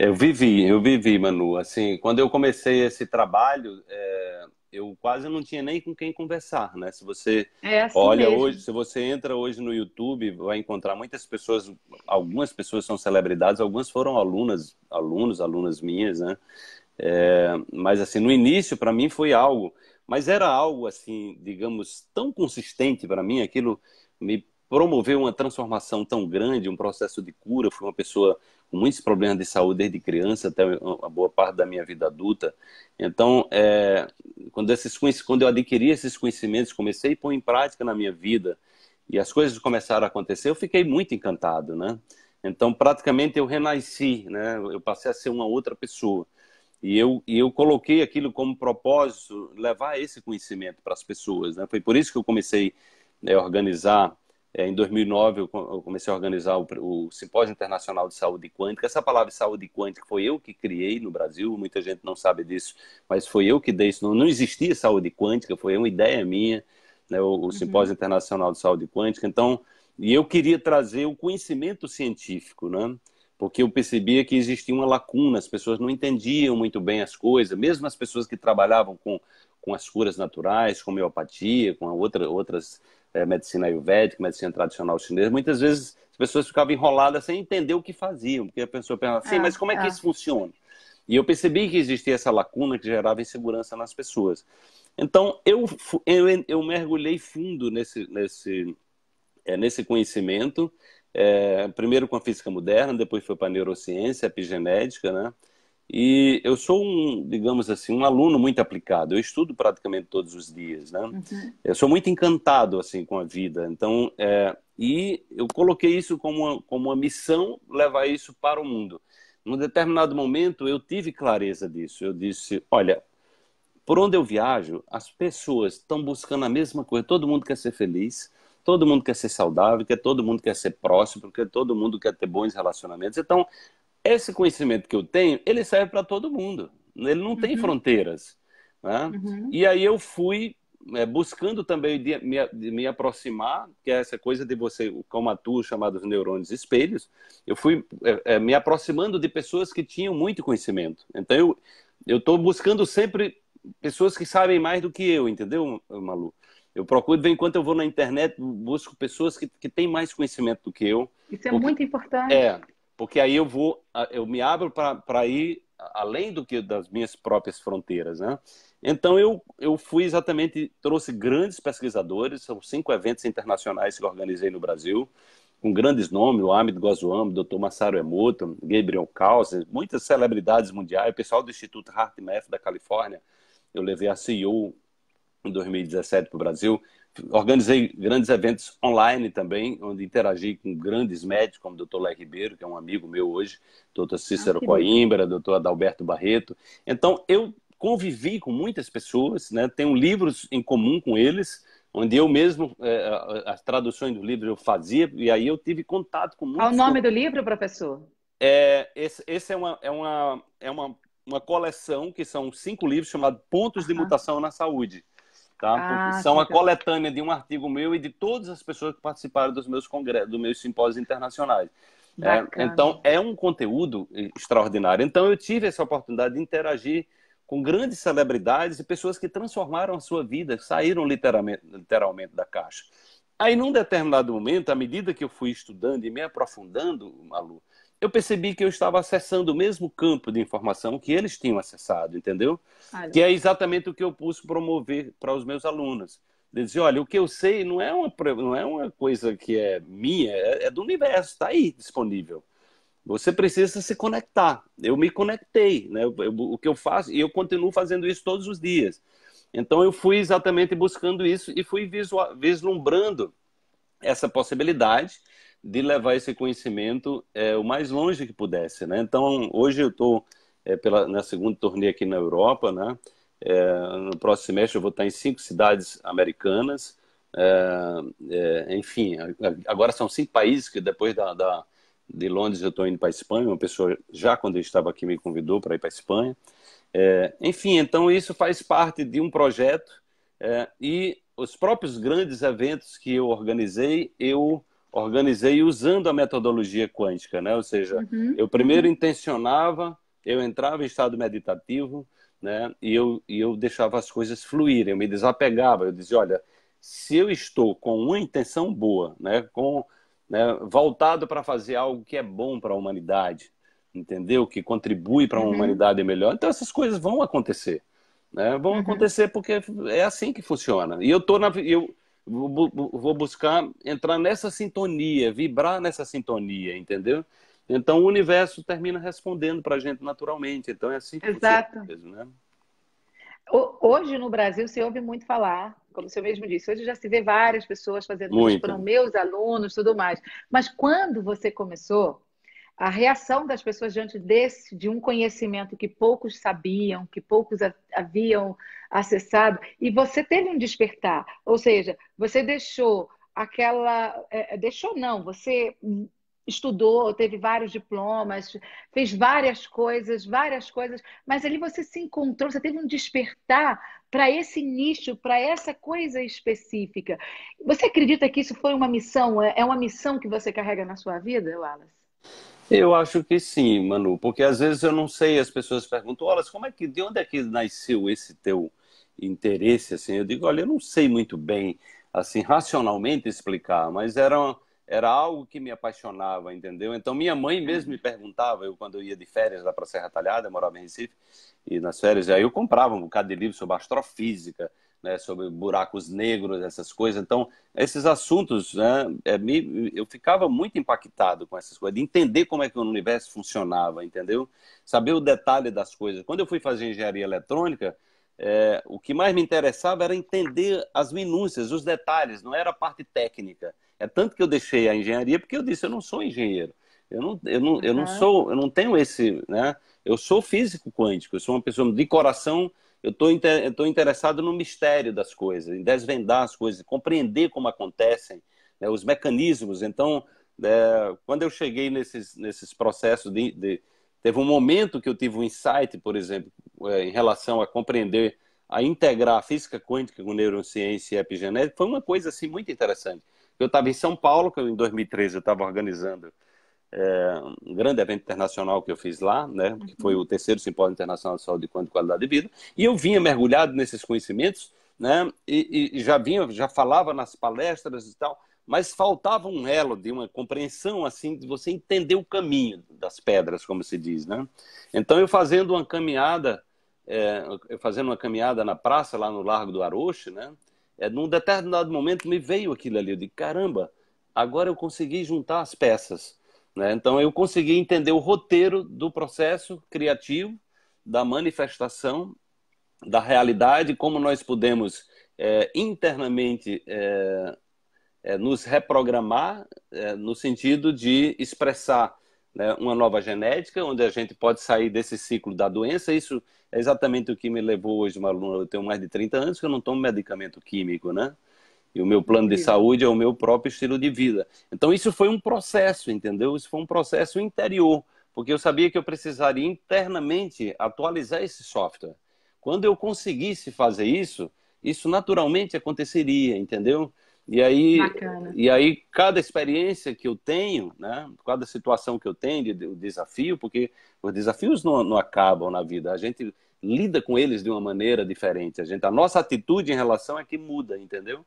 Eu vivi, eu vivi, Manu. Assim, quando eu comecei esse trabalho, é, eu quase não tinha nem com quem conversar, né? Se você é assim olha mesmo. hoje, se você entra hoje no YouTube, vai encontrar muitas pessoas. Algumas pessoas são celebridades, algumas foram alunas, alunos, alunas minhas, né? É, mas assim, no início para mim foi algo, mas era algo assim, digamos, tão consistente para mim, aquilo me promoveu uma transformação tão grande, um processo de cura. Fui uma pessoa muitos problemas de saúde desde criança até a boa parte da minha vida adulta. Então, é, quando, esses, quando eu adquiri esses conhecimentos, comecei a pôr em prática na minha vida e as coisas começaram a acontecer, eu fiquei muito encantado, né? Então, praticamente eu renasci, né? Eu passei a ser uma outra pessoa. E eu, e eu coloquei aquilo como propósito, levar esse conhecimento para as pessoas, né? Foi por isso que eu comecei né, a organizar é, em 2009, eu comecei a organizar o, o, Simpósio Internacional de Saúde Quântica. Essa palavra saúde quântica foi eu que criei no Brasil, muita gente não sabe disso, mas foi eu que dei isso. Não, não existia saúde quântica, foi uma ideia minha, né, o, o, uhum. Simpósio uhum. Internacional de Saúde Quântica. Então, e eu queria trazer o conhecimento científico, né? porque eu percebia que existia uma lacuna, as pessoas não entendiam muito bem as coisas, mesmo as pessoas que trabalhavam com, com as curas naturais, com homeopatia, com outra, outras é, medicina ayurvédica, medicina tradicional chinesa, muitas vezes as pessoas ficavam enroladas sem entender o que faziam, porque a pessoa pensava assim, ah, mas como é que ah. isso funciona? E eu percebi que existia essa lacuna que gerava insegurança nas pessoas. Então, eu, eu, eu mergulhei fundo nesse, nesse, é, nesse conhecimento, é, primeiro com a física moderna, depois foi para a neurociência, epigenética, né? E eu sou um, digamos assim, um aluno muito aplicado. Eu estudo praticamente todos os dias, né? Uhum. Eu sou muito encantado assim com a vida. Então, é, e eu coloquei isso como uma, como uma missão levar isso para o mundo. Num determinado momento eu tive clareza disso. Eu disse, olha, por onde eu viajo, as pessoas estão buscando a mesma coisa. Todo mundo quer ser feliz, todo mundo quer ser saudável, que todo mundo quer ser próximo, porque todo mundo quer ter bons relacionamentos. Então, esse conhecimento que eu tenho, ele serve para todo mundo. Ele não uhum. tem fronteiras. Né? Uhum. E aí eu fui é, buscando também de me, de me, aproximar, que é essa coisa de você, como atua, chamados neurônios espelhos, eu fui é, é, me aproximando de pessoas que tinham muito conhecimento. Então eu estou buscando sempre pessoas que sabem mais do que eu, entendeu, Malu? Eu procuro, enquanto eu vou na internet, busco pessoas que, que têm mais conhecimento do que eu. Isso é porque, muito importante. É, porque aí eu vou, eu me abro para ir além do que das minhas próprias fronteiras, né? Então eu, eu fui exatamente, trouxe grandes pesquisadores, são cinco eventos internacionais que eu organizei no Brasil, com grandes nomes, o Amit Goswami, o Dr. Masaru Emoto, Gabriel Carlsen, muitas celebridades mundiais, o pessoal do Instituto HeartMath da Califórnia, eu levei a CEO em 2017 para o Brasil organizei grandes eventos online também, onde interagi com grandes médicos, como o doutor Lé Ribeiro, que é um amigo meu hoje, doutor Cícero ah, Coimbra, doutor Adalberto Barreto. Então, eu convivi com muitas pessoas, né? tenho livros em comum com eles, onde eu mesmo, é, as traduções do livro eu fazia, e aí eu tive contato com muitos... Qual o nome do livro, professor? É, esse, esse é, uma, é, uma, é uma, uma coleção que são cinco livros chamados Pontos uhum. de Mutação na Saúde. Tá? Ah, são a coletânea de um artigo meu e de todas as pessoas que participaram dos meus congressos, dos meus simpósios internacionais. É, então, é um conteúdo eh, extraordinário. Então, eu tive essa oportunidade de interagir com grandes celebridades e pessoas que transformaram a sua vida, saíram literalmente, literalmente da caixa. Aí, num determinado momento, à medida que eu fui estudando e me aprofundando, Malu, eu percebi que eu estava acessando o mesmo campo de informação que eles tinham acessado, entendeu? Olha. Ah, que é exatamente o que eu pus promover para os meus alunos. De dizer, olha, o que eu sei não é uma, não é uma coisa que é minha, é, é do universo, está aí disponível. Você precisa se conectar. Eu me conectei, né? Eu, eu, o que eu faço, e eu continuo fazendo isso todos os dias. Então eu fui exatamente buscando isso e fui vislumbrando essa possibilidade de levar esse conhecimento é, o mais longe que pudesse, né? Então, hoje eu estou é, na segunda turnê aqui na Europa, né? É, no próximo semestre eu vou estar em cinco cidades americanas, é, é, enfim, agora são cinco países que depois da, da de Londres eu estou indo para a Espanha, uma pessoa já quando eu estava aqui me convidou para ir para a Espanha. É, enfim, então isso faz parte de um projeto é, e os próprios grandes eventos que eu organizei, eu organizei usando a metodologia quântica, né? Ou seja, uhum. eu primeiro uhum. intencionava, eu entrava em estado meditativo, né? E eu, e eu deixava as coisas fluírem, eu me desapegava, eu dizia, olha, se eu estou com uma intenção boa, né? Com, né? voltado para fazer algo que é bom para a humanidade, entendeu? Que contribui para uma uhum. humanidade melhor. Então essas coisas vão acontecer, né? Vão uhum. acontecer porque é assim que funciona. E eu tô na eu vou buscar entrar nessa sintonia, vibrar nessa sintonia, entendeu? Então o universo termina respondendo para a gente naturalmente. Então é assim que Exato. Mesmo, né? Hoje no Brasil se ouve muito falar, como o senhor mesmo disse, hoje já se vê várias pessoas fazendo muito. isso, foram meus alunos, tudo mais. Mas quando você começou, a reação das pessoas diante desse, de um conhecimento que poucos sabiam, que poucos haviam acessado e você teve um despertar, ou seja, você deixou aquela, é, é, deixou não, você estudou, teve vários diplomas, fez várias coisas, várias coisas, mas ali você se encontrou, você teve um despertar para esse nicho, para essa coisa específica. Você acredita que isso foi uma missão? É, é uma missão que você carrega na sua vida, Wallace? Eu acho que sim, Manu, porque às vezes eu não sei, as pessoas perguntam, olha, como é que, de onde é que nasceu esse teu interesse, assim, eu digo, olha, eu não sei muito bem, assim, racionalmente explicar, mas era, era algo que me apaixonava, entendeu? Então, minha mãe uhum. mesmo me perguntava, eu quando eu ia de férias lá para Serra Talhada, eu morava em Recife, e nas férias, aí eu comprava um bocado de livro sobre astrofísica, né, sobre buracos negros, essas coisas. Então, esses assuntos, né, é, me, eu ficava muito impactado com essas coisas, de entender como é que o universo funcionava, entendeu? Saber o detalhe das coisas. Quando eu fui fazer engenharia eletrônica, é, o que mais me interessava era entender as minúcias, os detalhes, não era a parte técnica. É tanto que eu deixei a engenharia, porque eu disse, eu não sou engenheiro. Eu não, eu não, uhum. eu não sou, eu não tenho esse, né? Eu sou físico quântico, eu sou uma pessoa de coração, eu tô, inter, eu tô interessado no mistério das coisas, em desvendar as coisas, compreender como acontecem, né, os mecanismos. Então, é, quando eu cheguei nesses, nesses processos de, de Teve um momento que eu tive um insight, por exemplo, é, em relação a compreender, a integrar a física quântica com neurociência e epigenética, foi uma coisa assim muito interessante. Eu estava em São Paulo, que em 2013 eu estava organizando é, um grande evento internacional que eu fiz lá, né, que foi uhum. o terceiro Simpósio Internacional de Saúde Quântica e Qualidade de Vida, e eu vinha mergulhado nesses conhecimentos, né, e, e já vinha, já falava nas palestras e tal, mas faltava um elo de uma compreensão assim de você entender o caminho das pedras, como se diz, né? Então eu fazendo uma caminhada, é, eu fazendo uma caminhada na praça lá no Largo do Aroche, né? É, num determinado momento me veio aquilo ali, de caramba, agora eu consegui juntar as peças, né? Então eu consegui entender o roteiro do processo criativo, da manifestação, da realidade, como nós podemos é, internamente é, é, nos reprogramar é, no sentido de expressar né, uma nova genética, onde a gente pode sair desse ciclo da doença. Isso é exatamente o que me levou hoje, uma aluna. Eu tenho mais de 30 anos que eu não tomo medicamento químico, né? E o meu plano de saúde é o meu próprio estilo de vida. Então, isso foi um processo, entendeu? Isso foi um processo interior, porque eu sabia que eu precisaria internamente atualizar esse software. Quando eu conseguisse fazer isso, isso naturalmente aconteceria, entendeu? E aí, e aí cada experiência que eu tenho, né, cada situação que eu tenho, de, de, o desafio, porque os desafios não, não acabam na vida, a gente lida com eles de uma maneira diferente, a, gente, a nossa atitude em relação é que muda, entendeu?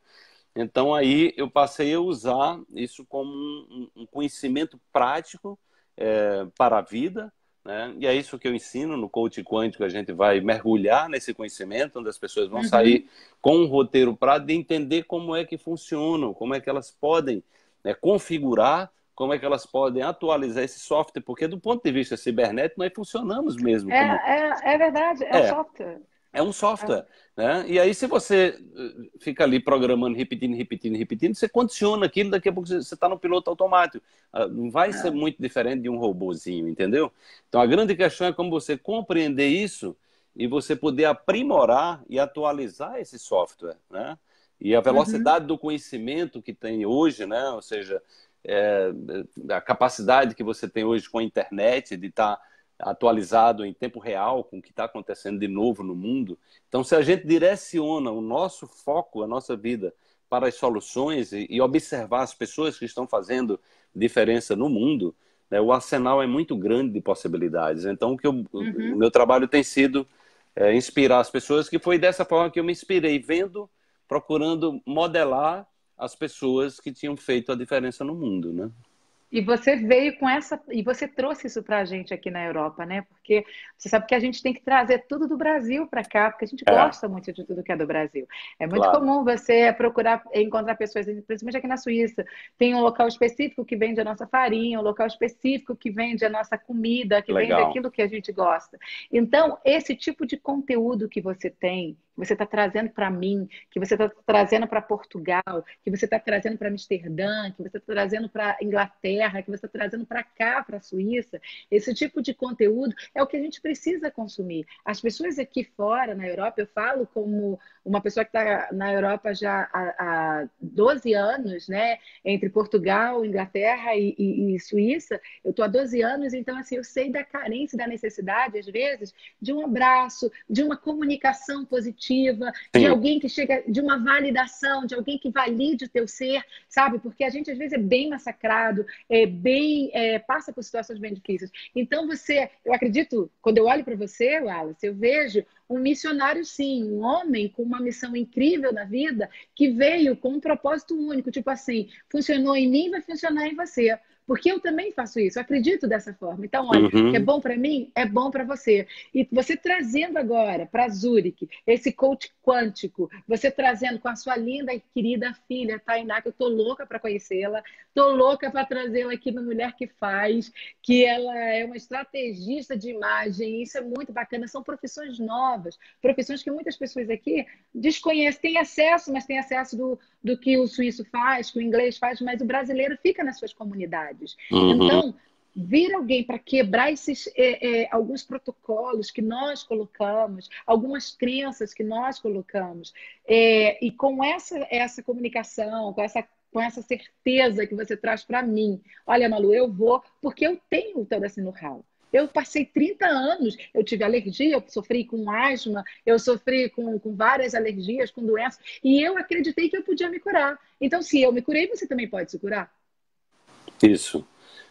Então aí eu passei a usar isso como um, um conhecimento prático é, para a vida, né? E é isso que eu ensino no coaching quântico. A gente vai mergulhar nesse conhecimento, onde as pessoas vão uhum. sair com um roteiro para entender como é que funcionam, como é que elas podem né, configurar, como é que elas podem atualizar esse software, porque do ponto de vista cibernético nós funcionamos mesmo. É, é, é verdade, é, é software. É um software. É. Né? E aí, se você eh, fica ali programando, repetindo, repetindo, repetindo, você condiciona aquilo, daqui a pouco você está no piloto automático. Ah, não vai é. ser muito diferente de um robozinho, entendeu? Então, a grande questão é como você compreender isso e você poder aprimorar e atualizar esse software, né? E a velocidade uhum. do conhecimento que tem hoje, né? Ou seja, é, a capacidade que você tem hoje com a internet de estar tá atualizado em tempo real com o que está acontecendo de novo no mundo. Então, se a gente direciona o nosso foco, a nossa vida para as soluções e, e observar as pessoas que estão fazendo diferença no mundo, né, o arsenal é muito grande de possibilidades. Então, o, que eu, uhum. o meu trabalho tem sido é, inspirar as pessoas, que foi dessa forma que eu me inspirei, vendo, procurando modelar as pessoas que tinham feito a diferença no mundo, né? E você veio com essa e você trouxe isso para a gente aqui na Europa, né? Porque você sabe que a gente tem que trazer tudo do Brasil para cá, porque a gente é. gosta muito de tudo que é do Brasil. É muito claro. comum você procurar encontrar pessoas, principalmente aqui na Suíça, tem um local específico que vende a nossa farinha, um local específico que vende a nossa comida, que Legal. vende aquilo que a gente gosta. Então, esse tipo de conteúdo que você tem você está trazendo para mim, que você está trazendo para Portugal, que você está trazendo para Amsterdã, que você está trazendo para Inglaterra, que você está trazendo para cá, para a Suíça. Esse tipo de conteúdo é o que a gente precisa consumir. As pessoas aqui fora, na Europa, eu falo como uma pessoa que está na Europa já há, há 12 anos, né? Entre Portugal, Inglaterra e, e, e Suíça. Eu estou há 12 anos, então assim, eu sei da carência, da necessidade, às vezes, de um abraço, de uma comunicação positiva positiva, Sim. de alguém que chega, de uma validação, de alguém que valide o teu ser, sabe? Porque a gente às vezes é bem massacrado, é bem é, passa por situações bem difíceis. Então você, eu acredito, quando eu olho para você, Wallace, eu vejo um missionário, sim, um homem com uma missão incrível na vida que veio com um propósito único, tipo assim, funcionou em mim, vai funcionar em você. Porque eu também faço isso, acredito dessa forma. Então, olha, uhum. é bom para mim, é bom para você. E você trazendo agora para Zurich esse coach quântico, você trazendo com a sua linda e querida filha Tainá, que eu tô louca para conhecê-la, tô louca para trazê-la aqui no Mulher que Faz, que ela é uma estrategista de imagem, isso é muito bacana, são profissões novas, profissões que muitas pessoas aqui desconhecem, têm acesso, mas têm acesso do, do que o suíço faz, que o inglês faz, mas o brasileiro fica nas suas comunidades. Uhum. Então, vir alguém para quebrar esses é, é, alguns protocolos que nós colocamos, algumas crenças que nós colocamos, é, e com essa essa comunicação, com essa com essa certeza que você traz para mim, olha Malu, eu vou porque eu tenho todo esse know-how. Eu passei 30 anos, eu tive alergia, eu sofri com asma, eu sofri com, com várias alergias, com doenças, e eu acreditei que eu podia me curar. Então, se eu me curei, você também pode se curar. Isso.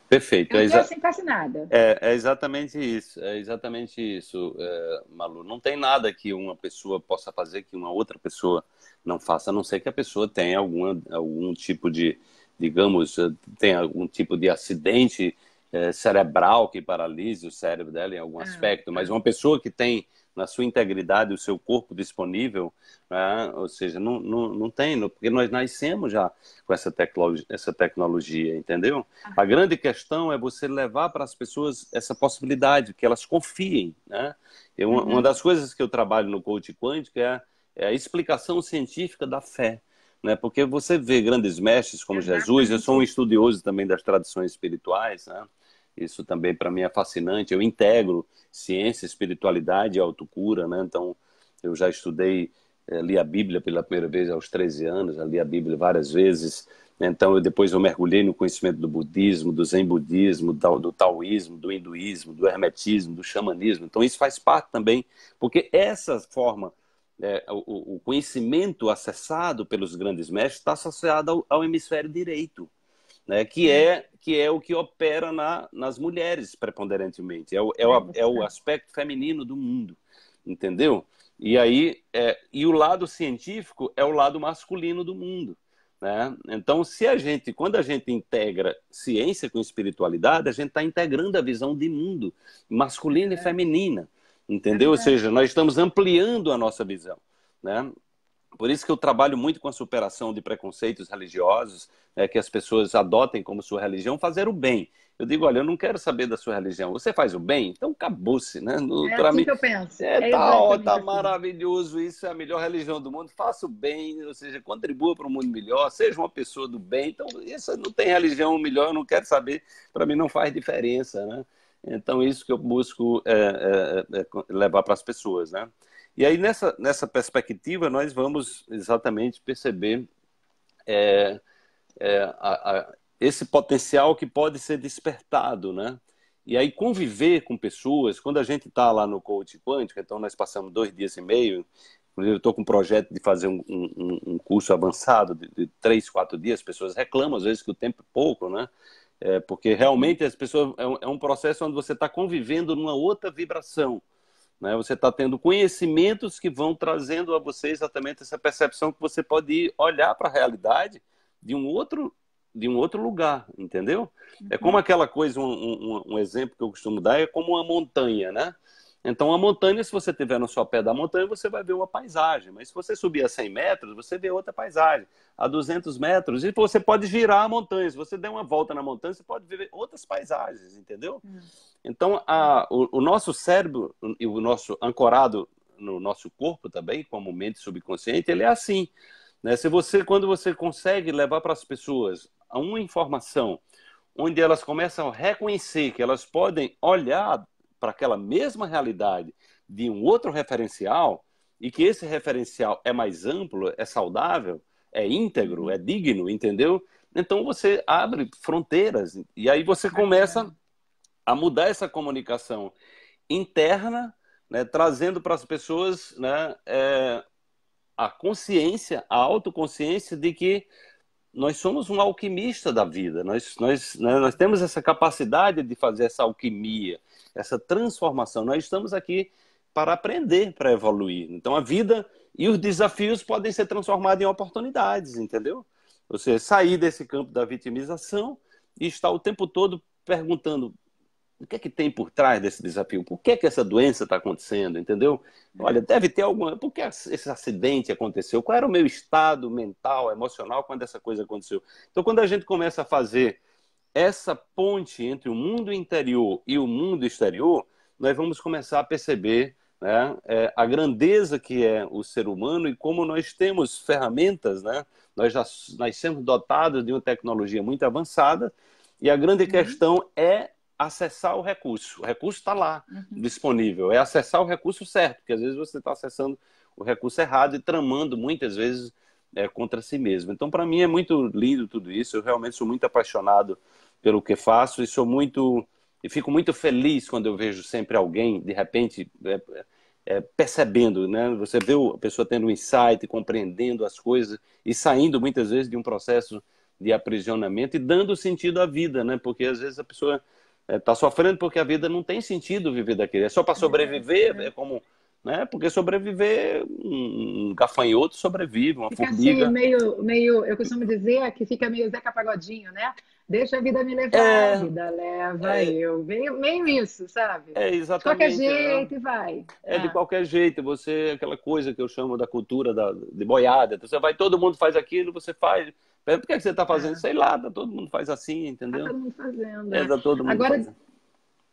Perfeito. É, exa... sem quase nada. É, é, exatamente isso. É exatamente isso, é, Malu. Não tem nada que uma pessoa possa fazer que uma outra pessoa não faça, a não ser que a pessoa tenha algum algum tipo de, digamos, eh, tenha algum tipo de acidente é, cerebral que paralise o cérebro dela em algum ah, aspecto. Mas tá. uma pessoa que tem na sua integridade, o seu corpo disponível, né? ou seja, não, não, não tem, porque nós nascemos já com essa, teclo, essa tecnologia, entendeu? A grande questão é você levar para as pessoas essa possibilidade, que elas confiem. Né? Eu, uhum. Uma das coisas que eu trabalho no coaching quântico é, é a explicação científica da fé. Né? Porque você vê grandes mestres como Exatamente. Jesus, eu sou um estudioso também das tradições espirituais, né? Isso também para mim é fascinante. Eu integro ciência, espiritualidade e autocura, né? Então, eu já estudei, eh, li a Bíblia pela primeira vez aos 13 anos, já li a Bíblia várias vezes. Né? Então, eu, depois eu mergulhei no conhecimento do budismo, do zen budismo, do taoísmo, do hinduísmo, do hermetismo, do xamanismo. Então, isso faz parte também, porque essa forma, é, o, o, conhecimento acessado pelos grandes mestres está associado ao, ao hemisfério direito né? que, é, que é o que opera na, nas mulheres preponderantemente, é o, é, o, é o aspecto feminino do mundo, entendeu? E aí, é, e o lado científico é o lado masculino do mundo. Né? Então, se a gente, quando a gente integra ciência com espiritualidade, a gente está integrando a visão de mundo masculina é. e feminina, entendeu? É. Ou seja, nós estamos ampliando a nossa visão, né? Por isso que eu trabalho muito com a superação de preconceitos religiosos, né, que as pessoas adotem como sua religião fazer o bem. Eu digo, olha, eu não quero saber da sua religião. Você faz o bem? Então acabou-se, né? No, é assim mim, que eu penso. É, é tá, ó, tá assim. maravilhoso, isso é a melhor religião do mundo. Faça o bem, ou seja, contribua para um mundo melhor, seja uma pessoa do bem. Então, isso não tem religião melhor, eu não quero saber. Para mim não faz diferença, né? Então, isso que eu busco é, é, é, é levar para as pessoas, né? E aí, nessa, nessa perspectiva, nós vamos exatamente perceber é, é, a, a, esse potencial que pode ser despertado, né? E aí, conviver com pessoas, quando a gente está lá no coach quântico, então nós passamos dois dias e meio, eu estou com um projeto de fazer um, um, um curso avançado de, de, três, quatro dias, pessoas reclamam às vezes que o tempo é pouco, né? É, porque realmente as pessoas é um, é um processo onde você está convivendo numa outra vibração. Né? Você está tendo conhecimentos que vão trazendo a você exatamente essa percepção que você pode olhar para a realidade de um outro de um outro lugar, entendeu? Uhum. É como uhum. aquela coisa, um, um, um exemplo que eu costumo dar é como uma montanha, né? Então, a montanha, se você estiver no seu pé da montanha, você vai ver uma paisagem. Mas se você subir a 100 metros, você vê outra paisagem. A 200 metros, e você pode girar a montanha. Se você der uma volta na montanha, você pode ver outras paisagens, entendeu? Hum. Então, a, o, o, nosso cérebro hum, e o nosso ancorado no nosso corpo também, como mente subconsciente, ele é assim. Né? Se você, quando você consegue levar para as pessoas uma informação onde elas começam a reconhecer que elas podem olhar para aquela mesma realidade de um outro referencial e que esse referencial é mais amplo, é saudável, é íntegro, uhum. é digno, entendeu? Então você abre fronteiras e aí você começa a mudar essa comunicação interna, né, trazendo para as pessoas né, é, a consciência, a autoconsciência de que nós somos um alquimista da vida, nós, nós, né, nós temos essa capacidade de fazer essa alquimia, essa transformação. Nós estamos aqui para aprender, para evoluir. Então a vida e os desafios podem ser transformados em oportunidades, entendeu? Você sair desse campo da vitimização e estar o tempo todo perguntando o que é que tem por trás desse desafio? Por que é que essa doença está acontecendo? Entendeu? É. Olha, deve ter alguma. Por que esse acidente aconteceu? Qual era o meu estado mental, emocional quando essa coisa aconteceu? Então, quando a gente começa a fazer essa ponte entre o mundo interior e o mundo exterior, nós vamos começar a perceber né, é, a grandeza que é o ser humano e como nós temos ferramentas, né? Nós já nascemos dotados de uma tecnologia muito avançada e a grande uhum. questão é acessar o recurso. O recurso está lá, uhum. disponível. É acessar o recurso certo, porque às vezes você está acessando o recurso errado e tramando muitas vezes é, contra si mesmo. Então, para mim, é muito lindo tudo isso. Eu realmente sou muito apaixonado pelo que faço e sou muito. E fico muito feliz quando eu vejo sempre alguém, de repente, é, é, percebendo, né? Você vê a pessoa tendo um insight, compreendendo as coisas e saindo muitas vezes de um processo de aprisionamento e dando sentido à vida, né? Porque às vezes a pessoa está é, sofrendo porque a vida não tem sentido viver daquele. É só para é sobreviver, né? é como né? Porque sobreviver, um gafanhoto sobrevive, uma fica assim, formiga. Assim, meio, meio, eu costumo dizer que fica meio Zeca Pagodinho, né? Deixa a vida me levar, é, a vida leva é, eu. Meio, meio isso, sabe? É, exatamente. De qualquer é. jeito vai. É, ah. de qualquer jeito. Você, aquela coisa que eu chamo da cultura da, de boiada. Então você vai, todo mundo faz aquilo, você faz. Por que, que você está fazendo? Ah. Sei lá, tá, todo mundo faz assim, tá entendeu? está todo mundo fazendo. Né? É, tá todo mundo Agora, fazendo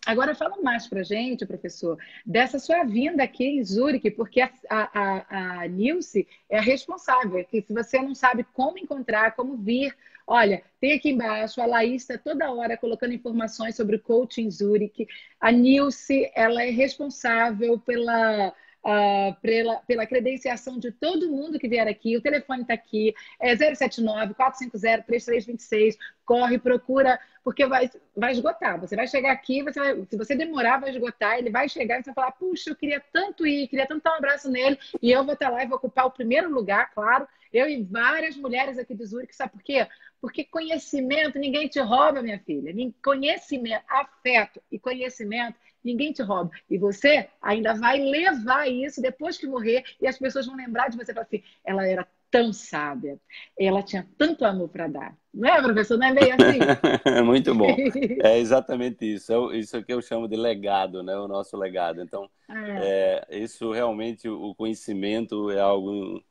Agora fala mais para gente, professor, dessa sua vinda aqui em Zurique, porque a, a, a Nilce é a responsável. Que se você não sabe como encontrar, como vir, olha, tem aqui embaixo a Laís está toda hora colocando informações sobre o coaching Zurique. A Nilce, ela é responsável pela uh, pela, pela credenciação de todo mundo que vier aqui. O telefone está aqui, é 079-450-3326. Corre, procura, porque vai, vai esgotar. Você vai chegar aqui, você vai, se você demorar, vai esgotar. Ele vai chegar e você vai falar: puxa, eu queria tanto ir, queria tanto dar um abraço nele. E eu vou estar tá lá e vou ocupar o primeiro lugar, claro. Eu e várias mulheres aqui de Zurique, sabe por quê? Porque conhecimento ninguém te rouba, minha filha. Conhecimento, afeto e conhecimento ninguém te rouba. E você ainda vai levar isso depois que morrer e as pessoas vão lembrar de você e falar assim: ela era tão sábia, ela tinha tanto amor para dar. Não é, professor? Não é meio assim? [LAUGHS] Muito bom. [LAUGHS] É exatamente isso. É isso é que eu chamo de legado, né? o nosso legado. Então, é. É, isso realmente, o conhecimento é algo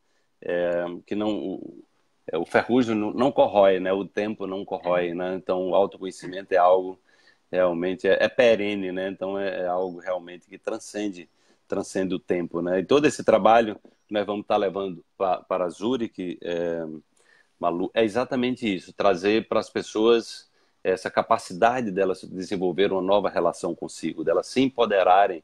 é, que não. O, é, o ferrugem não, não corrói, né? O tempo não corrói, né? Então, o autoconhecimento é algo realmente é, é perene, né? Então é, é, algo realmente que transcende, transcende o tempo, né? E todo esse trabalho que nós vamos estar tá levando pra, para Zurich, é, Malu, é exatamente isso, trazer para as pessoas essa capacidade delas desenvolver uma nova relação consigo, delas se empoderarem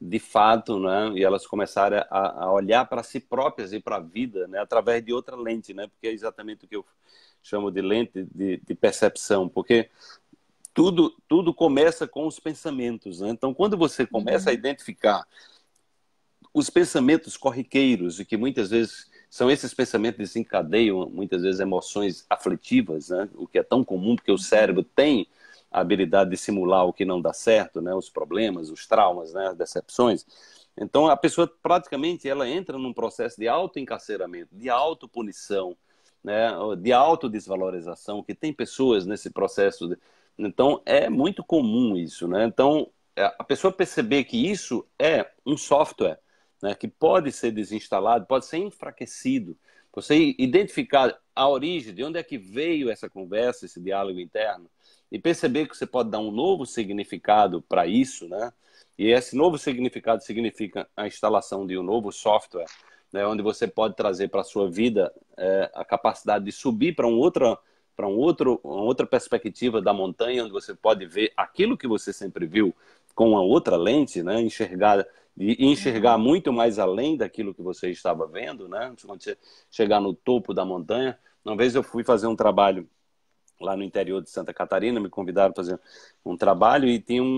de fato, né? E elas começarem a, a olhar para si próprias e para a vida, né? Através de outra lente, né? Porque é exatamente o que eu chamo de lente de, de percepção, porque tudo, tudo começa com os pensamentos. Né? Então, quando você começa a uhum. identificar os pensamentos corriqueiros, e que muitas vezes são esses pensamentos que desencadeiam, muitas vezes, emoções aflitivas, né? o que é tão comum, porque o uhum. cérebro tem a habilidade de simular o que não dá certo, né? os problemas, os traumas, né? as decepções. Então, a pessoa praticamente ela entra num processo de autoencarceramento, de autopunição, né? de autodesvalorização, que tem pessoas nesse processo... De então, é muito comum isso, né? Então, é, a pessoa perceber que isso é um software, né? Que pode ser desinstalado, pode ser enfraquecido. Você identificar a origem, de onde é que veio essa conversa, esse diálogo interno, e perceber que você pode dar um novo significado para isso, né? E esse novo significado significa a instalação de um novo software, né? Onde você pode trazer para a sua vida é, a capacidade de subir para um outro para um outro, uma outra perspectiva da montanha, onde você pode ver aquilo que você sempre viu com uma outra lente, né? enxergar e enxergar uhum. muito mais além daquilo que você estava vendo, né? quando você chegar no topo da montanha. Uma vez eu fui fazer um trabalho lá no interior de Santa Catarina, me convidaram para fazer um trabalho e tinha um,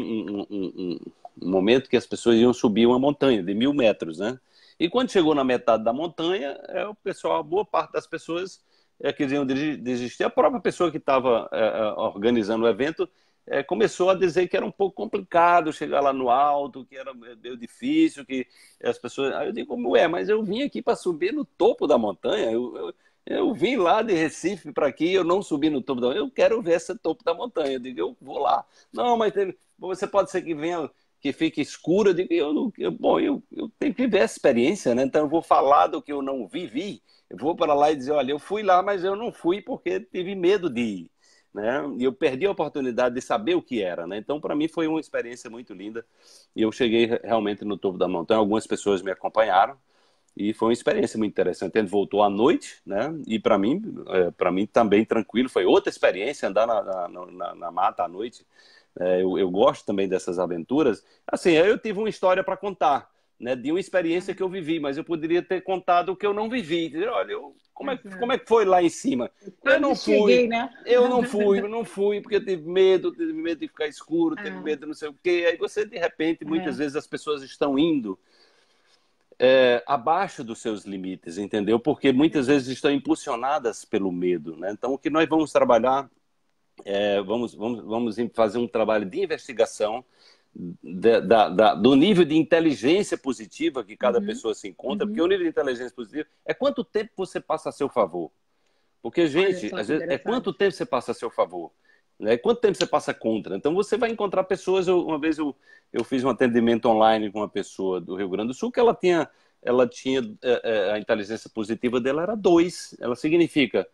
um, um, um, momento que as pessoas iam subir uma montanha de mil metros, né? E quando chegou na metade da montanha, é, o pessoal, boa parte das pessoas é, que iam desistir. A própria pessoa que estava é, é, organizando o evento é, começou a dizer que era um pouco complicado chegar lá no alto, que era meio difícil, que as pessoas. Aí eu digo, ué, mas eu vim aqui para subir no topo da montanha. Eu, eu, eu vim lá de Recife para aqui, eu não subi no topo da montanha. Eu quero ver esse topo da montanha. Eu digo, eu vou lá. Não, mas você pode ser que venha que fique escura, eu digo, eu, eu, bom, eu, eu tenho que ver a experiência, né? Então eu vou falar do que eu não vivi eu vou para lá e dizer, olha, eu fui lá, mas eu não fui porque tive medo de ir. Né? E eu perdi a oportunidade de saber o que era, né? Então, para mim, foi uma experiência muito linda e eu cheguei realmente no topo da montanha. Algumas pessoas me acompanharam e foi uma experiência muito interessante. Ele voltou à noite, né? E para mim, é, para mim também tranquilo. Foi outra experiência andar na, na, na, na mata à noite. É, eu, eu gosto também dessas aventuras. Assim, eu tive uma história para contar né, de uma experiência que eu vivi, mas eu poderia ter contado o que eu não vivi. Dizer, olha, eu, como, é, uhum. como é que foi lá em cima? Eu não fui, né? eu não fui, eu não fui, porque eu tive medo, eu tive medo de ficar escuro, tive ah. medo de não sei o quê. Aí você, de repente, é. muitas é. vezes as pessoas estão indo é, abaixo dos seus limites, entendeu? Porque muitas vezes estão impulsionadas pelo medo, né? Então, o que nós vamos trabalhar, é, vamos, vamos, vamos fazer um trabalho de investigação, da, da, do nível de inteligência positiva que cada uhum. pessoa se encontra, uhum. porque o nível de inteligência positiva é quanto tempo você passa a seu favor. Porque, gente, às vezes, é quanto tempo você passa a seu favor. Né? Quanto tempo você passa contra? Então você vai encontrar pessoas. Eu, uma vez eu, eu fiz um atendimento online com uma pessoa do Rio Grande do Sul que ela tinha, ela tinha é, é, a inteligência positiva dela era dois. Ela significa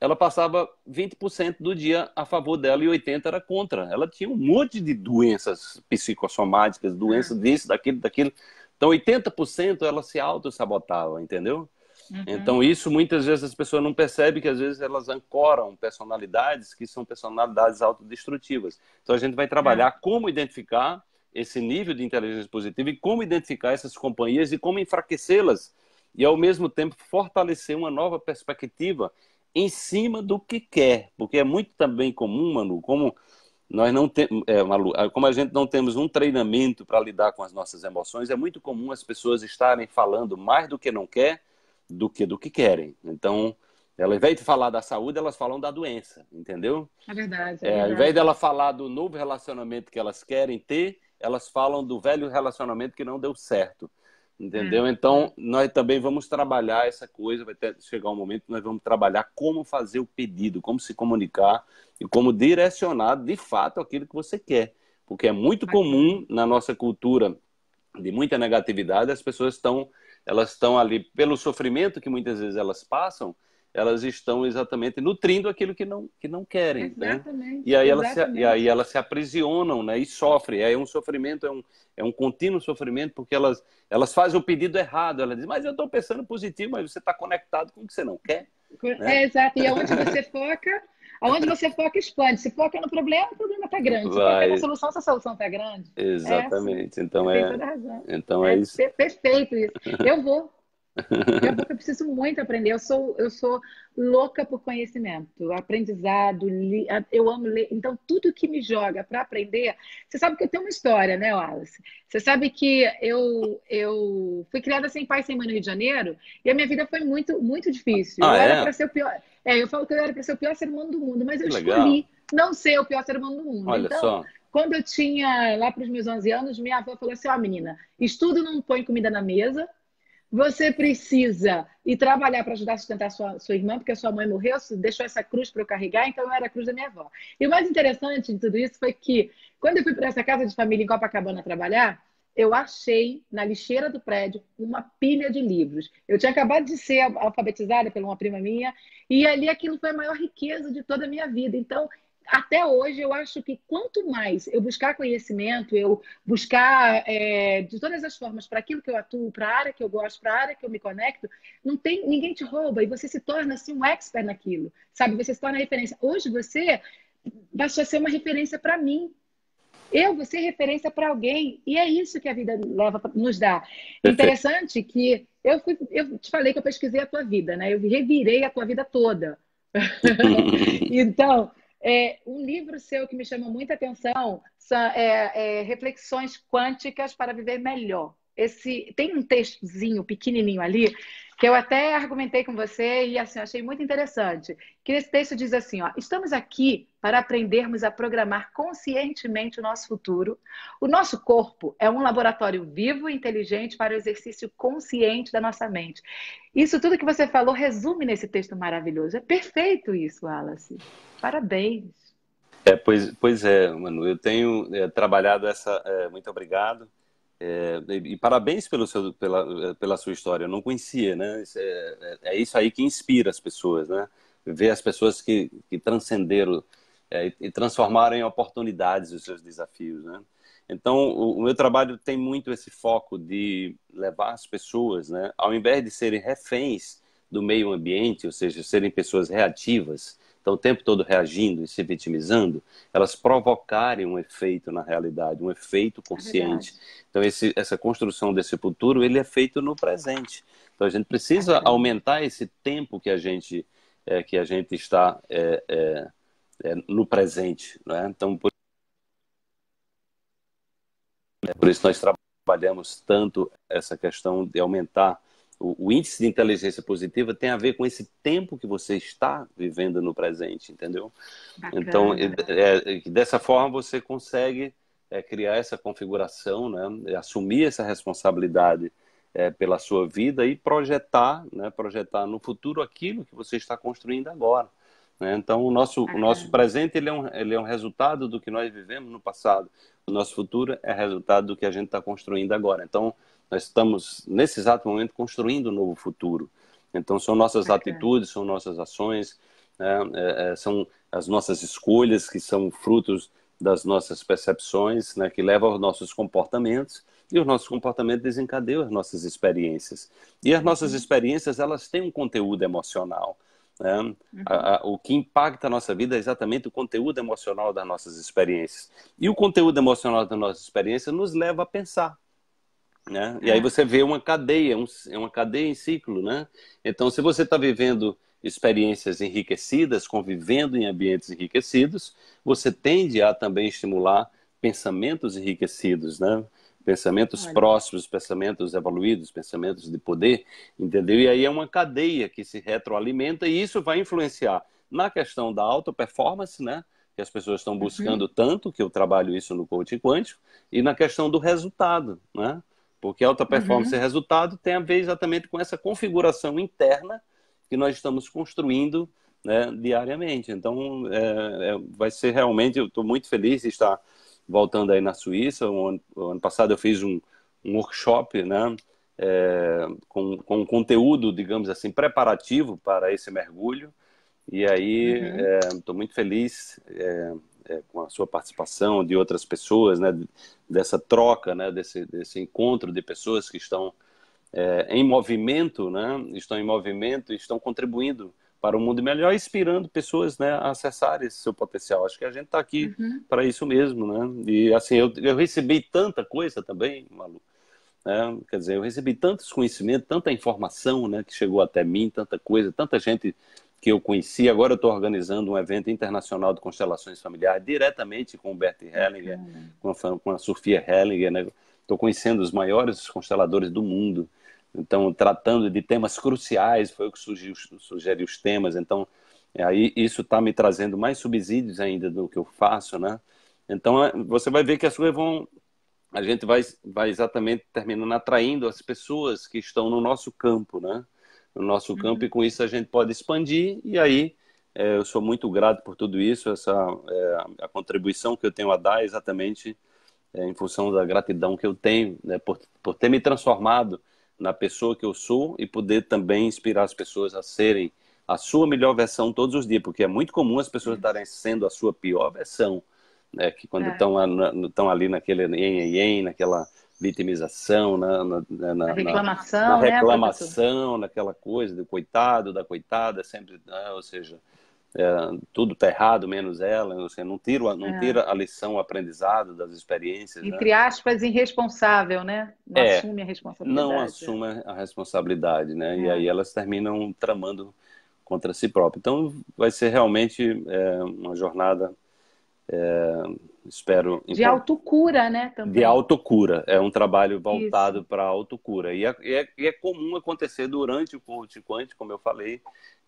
ela passava 20% do dia a favor dela e 80% era contra. Ela tinha um monte de doenças psicossomáticas, doenças uhum. disso, daquilo, daquilo. Então, 80% ela se auto-sabotava, entendeu? Uhum. Então, isso muitas vezes as pessoas não percebem que às vezes elas ancoram personalidades que são personalidades autodestrutivas. Então, a gente vai trabalhar é. como identificar esse nível de inteligência positiva e como identificar essas companhias e como enfraquecê-las e, ao mesmo tempo, fortalecer uma nova perspectiva em cima do que quer, porque é muito também comum, Manu, como nós não temos, é, ah, como a gente não temos um treinamento para lidar com as nossas emoções, é muito comum as pessoas estarem falando mais do que não quer do que do que querem. Então, ela, ao invés de falar da saúde, elas falam da doença, entendeu? É verdade. É, é verdade. Ao invés dela falar do novo relacionamento que elas querem ter, elas falam do velho relacionamento que não deu certo. Entendeu? Hum. Então, nós também vamos trabalhar essa coisa. Vai até chegar um momento que nós vamos trabalhar como fazer o pedido, como se comunicar e como direcionar de fato aquilo que você quer. Porque é muito comum na nossa cultura de muita negatividade, as pessoas estão elas estão ali pelo sofrimento que muitas vezes elas passam, elas estão exatamente nutrindo aquilo que não, que não querem. Né? Exatamente. Né? E, aí elas se, e aí elas se aprisionam né? e sofrem. É um sofrimento, é um, é um contínuo sofrimento, porque elas, elas fazem o pedido errado. Elas dizem, mas eu estou pensando positivo, mas você está conectado com o que você não quer. Né? É, exato. E aonde você foca, aonde você foca, expande. Se foca no problema, o problema está grande. Se foca na solução, se a solução está grande. É assim. Exatamente. Então é, então é. Então é, é isso. Perfeito isso. Eu vou. Eu, eu preciso muito aprender. Eu sou, eu sou louca por conhecimento, aprendizado. Li, eu amo ler. Então, tudo que me joga para aprender. Você sabe que eu tenho uma história, né, Alice? Você sabe que eu, eu fui criada sem pai, sem mãe no Rio de Janeiro e a minha vida foi muito, muito difícil. Ah, eu é? era para ser o pior. É, eu falo que eu era para ser o pior ser humano do mundo, mas eu Legal. escolhi não ser o pior ser humano do mundo. Olha então, só quando eu tinha lá para os meus 11 anos, minha avó falou assim: Ó, oh, menina, estudo não põe comida na mesa, você precisa ir trabalhar para ajudar a sustentar sua, sua irmã, porque a sua mãe morreu, deixou essa cruz para eu carregar, então eu era a cruz da minha avó. E o mais interessante de tudo isso foi que, quando eu fui para essa casa de família em Copacabana trabalhar, eu achei na lixeira do prédio uma pilha de livros. Eu tinha acabado de ser alfabetizada por uma prima minha, e ali aquilo foi a maior riqueza de toda a minha vida. Então, até hoje eu acho que quanto mais eu buscar conhecimento, eu buscar é, de todas as formas para aquilo que eu atuo, para a área que eu gosto, para a área que eu me conecto, não tem ninguém te rouba e você se torna assim um expert naquilo, sabe? Você se torna referência. Hoje você basta ser uma referência para mim. Eu vou ser referência para alguém e é isso que a vida leva nos dá. Perfeito. Interessante que eu, fui, eu te falei que eu pesquisei a tua vida, né? Eu revirei a tua vida toda. [LAUGHS] [LAUGHS] então, é, um livro seu que me chama muita atenção são é, é, Reflexões Quânticas para Viver Melhor esse tem um textozinho pequenininho ali que eu até argumentei com você e assim achei muito interessante. Que nesse texto diz assim, ó, estamos aqui para aprendermos a programar conscientemente o nosso futuro. O nosso corpo é um laboratório vivo e inteligente para o exercício consciente da nossa mente. Isso tudo que você falou resume nesse texto maravilhoso. É perfeito isso, Wallace. Parabéns. É, pois, pois é, Manu, eu tenho é, trabalhado essa. É, muito obrigado é, e, e, parabéns pelo seu, pela, pela sua história, eu não conhecia, né? É, é, é, isso aí que inspira as pessoas, né? Ver as pessoas que, que transcenderam é, e transformaram em oportunidades os seus desafios, né? Então, o, o, meu trabalho tem muito esse foco de levar as pessoas, né? Ao invés de serem reféns do meio ambiente, ou seja, serem pessoas reativas, estão o tempo todo reagindo e se vitimizando, elas provocarem um efeito na realidade, um efeito é consciente. É então, esse, essa construção desse futuro, ele é feito no presente. Então, a gente precisa é aumentar esse tempo que a gente, é, que a gente está é, é, no presente. é Então, por... por isso nós trabalhamos tanto essa questão de aumentar o, o, índice de inteligência positiva tem a ver com esse tempo que você está vivendo no presente, entendeu? Então, Bacana. Então, é, é, dessa forma você consegue é, criar essa configuração, né? assumir essa responsabilidade é, pela sua vida e projetar, né? projetar no futuro aquilo que você está construindo agora. Né? Então, o nosso, o nosso presente ele é, um, ele é um resultado do que nós vivemos no passado. O nosso futuro é resultado do que a gente está construindo agora. Então, nós estamos, nesse exato momento, construindo um novo futuro. Então, são nossas atitudes, são nossas ações, né? É, é, são as nossas escolhas que são frutos das nossas percepções, né? que levam aos nossos comportamentos, e os nossos comportamentos desencadeiam as nossas experiências. E as nossas uhum. experiências, elas têm um conteúdo emocional. Né? Uhum. A, a, o que impacta a nossa vida é exatamente o conteúdo emocional das nossas experiências. E o conteúdo emocional das nossas experiências nos leva a pensar. Né? E é. aí você vê uma cadeia, um, uma cadeia em ciclo, né? Então, se você está vivendo experiências enriquecidas, convivendo em ambientes enriquecidos, você tende a também estimular pensamentos enriquecidos, né? Pensamentos Olha. próximos, pensamentos evoluídos, pensamentos de poder, entendeu? E aí é uma cadeia que se retroalimenta e isso vai influenciar na questão da alta performance, né? que as pessoas estão uhum. buscando uhum. tanto, que eu trabalho isso no coaching quântico, e na questão do resultado, né? Porque alta performance uhum. e resultado tem a ver exatamente com essa configuração interna que nós estamos construindo né, diariamente. Então, é, é, vai ser realmente, eu estou muito feliz de estar voltando aí na Suíça. O ano, o ano passado eu fiz um, um workshop né, é, com, com conteúdo, digamos assim, preparativo para esse mergulho. E aí estou uhum. É, muito feliz é, é, com a sua participação de outras pessoas, né, dessa troca, né, desse, desse encontro de pessoas que estão é, em movimento, né, estão em movimento e estão contribuindo para um mundo melhor, inspirando pessoas né, a acessarem esse seu potencial. Acho que a gente está aqui uhum. para isso mesmo. Né? E assim, eu, eu recebi tanta coisa também, Malu. Né? Quer dizer, eu recebi tantos conhecimentos, tanta informação né, que chegou até mim, tanta coisa, tanta gente que eu conheci. Agora eu estou organizando um evento internacional de constelações familiares diretamente com o Bert Hellinger, com, a, com a Sofia Hellinger. Estou né? conhecendo os maiores consteladores do mundo. Então, tratando de temas cruciais, foi o que sugeri, sugeri os temas. Então, aí isso está me trazendo mais subsídios ainda do que eu faço, né? Então, é, você vai ver que as coisas vão... A gente vai, vai exatamente terminando atraindo as pessoas que estão no nosso campo, né? no nosso campo, e uhum. com isso a gente pode expandir. E aí é, eu sou muito grato por tudo isso, essa é, a contribuição que eu tenho a dar exatamente é, em função da gratidão que eu tenho né, por, por ter me transformado na pessoa que eu sou e poder também inspirar as pessoas a serem a sua melhor versão todos os dias, porque é muito comum as pessoas estarem sendo a sua pior versão, né? Que quando é. estão é. ali naquele em, em naquela vitimização, né, na, na, na reclamação, na, né, reclamação né, naquela coisa do coitado, da coitada, sempre, né, ou seja, é, tudo está errado menos ela, ou seja, não tira, não é. tira a lição, o aprendizado das experiências. Entre né? aspas, irresponsável, né? Não é, assume a responsabilidade. Não assume a responsabilidade, né? E é. aí elas terminam tramando contra si próprias. Então, vai ser realmente é, uma jornada é, espero. De então, autocura, né? Também. De autocura. É um trabalho voltado para autocura. E é, é, é, comum acontecer durante o coaching quântico, como eu falei.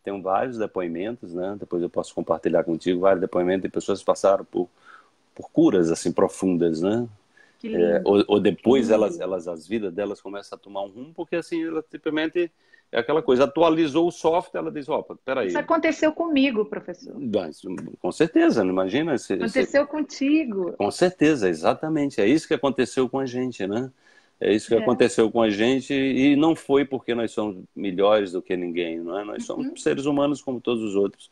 Tem vários depoimentos, né? Depois eu posso compartilhar contigo vários depoimentos de pessoas que passaram por, por curas assim profundas, né? É, ou, ou, depois elas, elas, as vidas delas começam a tomar um rumo porque assim elas simplesmente é aquela coisa, atualizou o software, ela diz, opa, peraí. Isso aconteceu comigo, professor. Mas, com certeza, não imagina. Se, aconteceu se... contigo. Com certeza, exatamente. É isso que aconteceu com a gente, né? É isso que é. aconteceu com a gente e não foi porque nós somos melhores do que ninguém, não é? Nós somos uhum. seres humanos como todos os outros.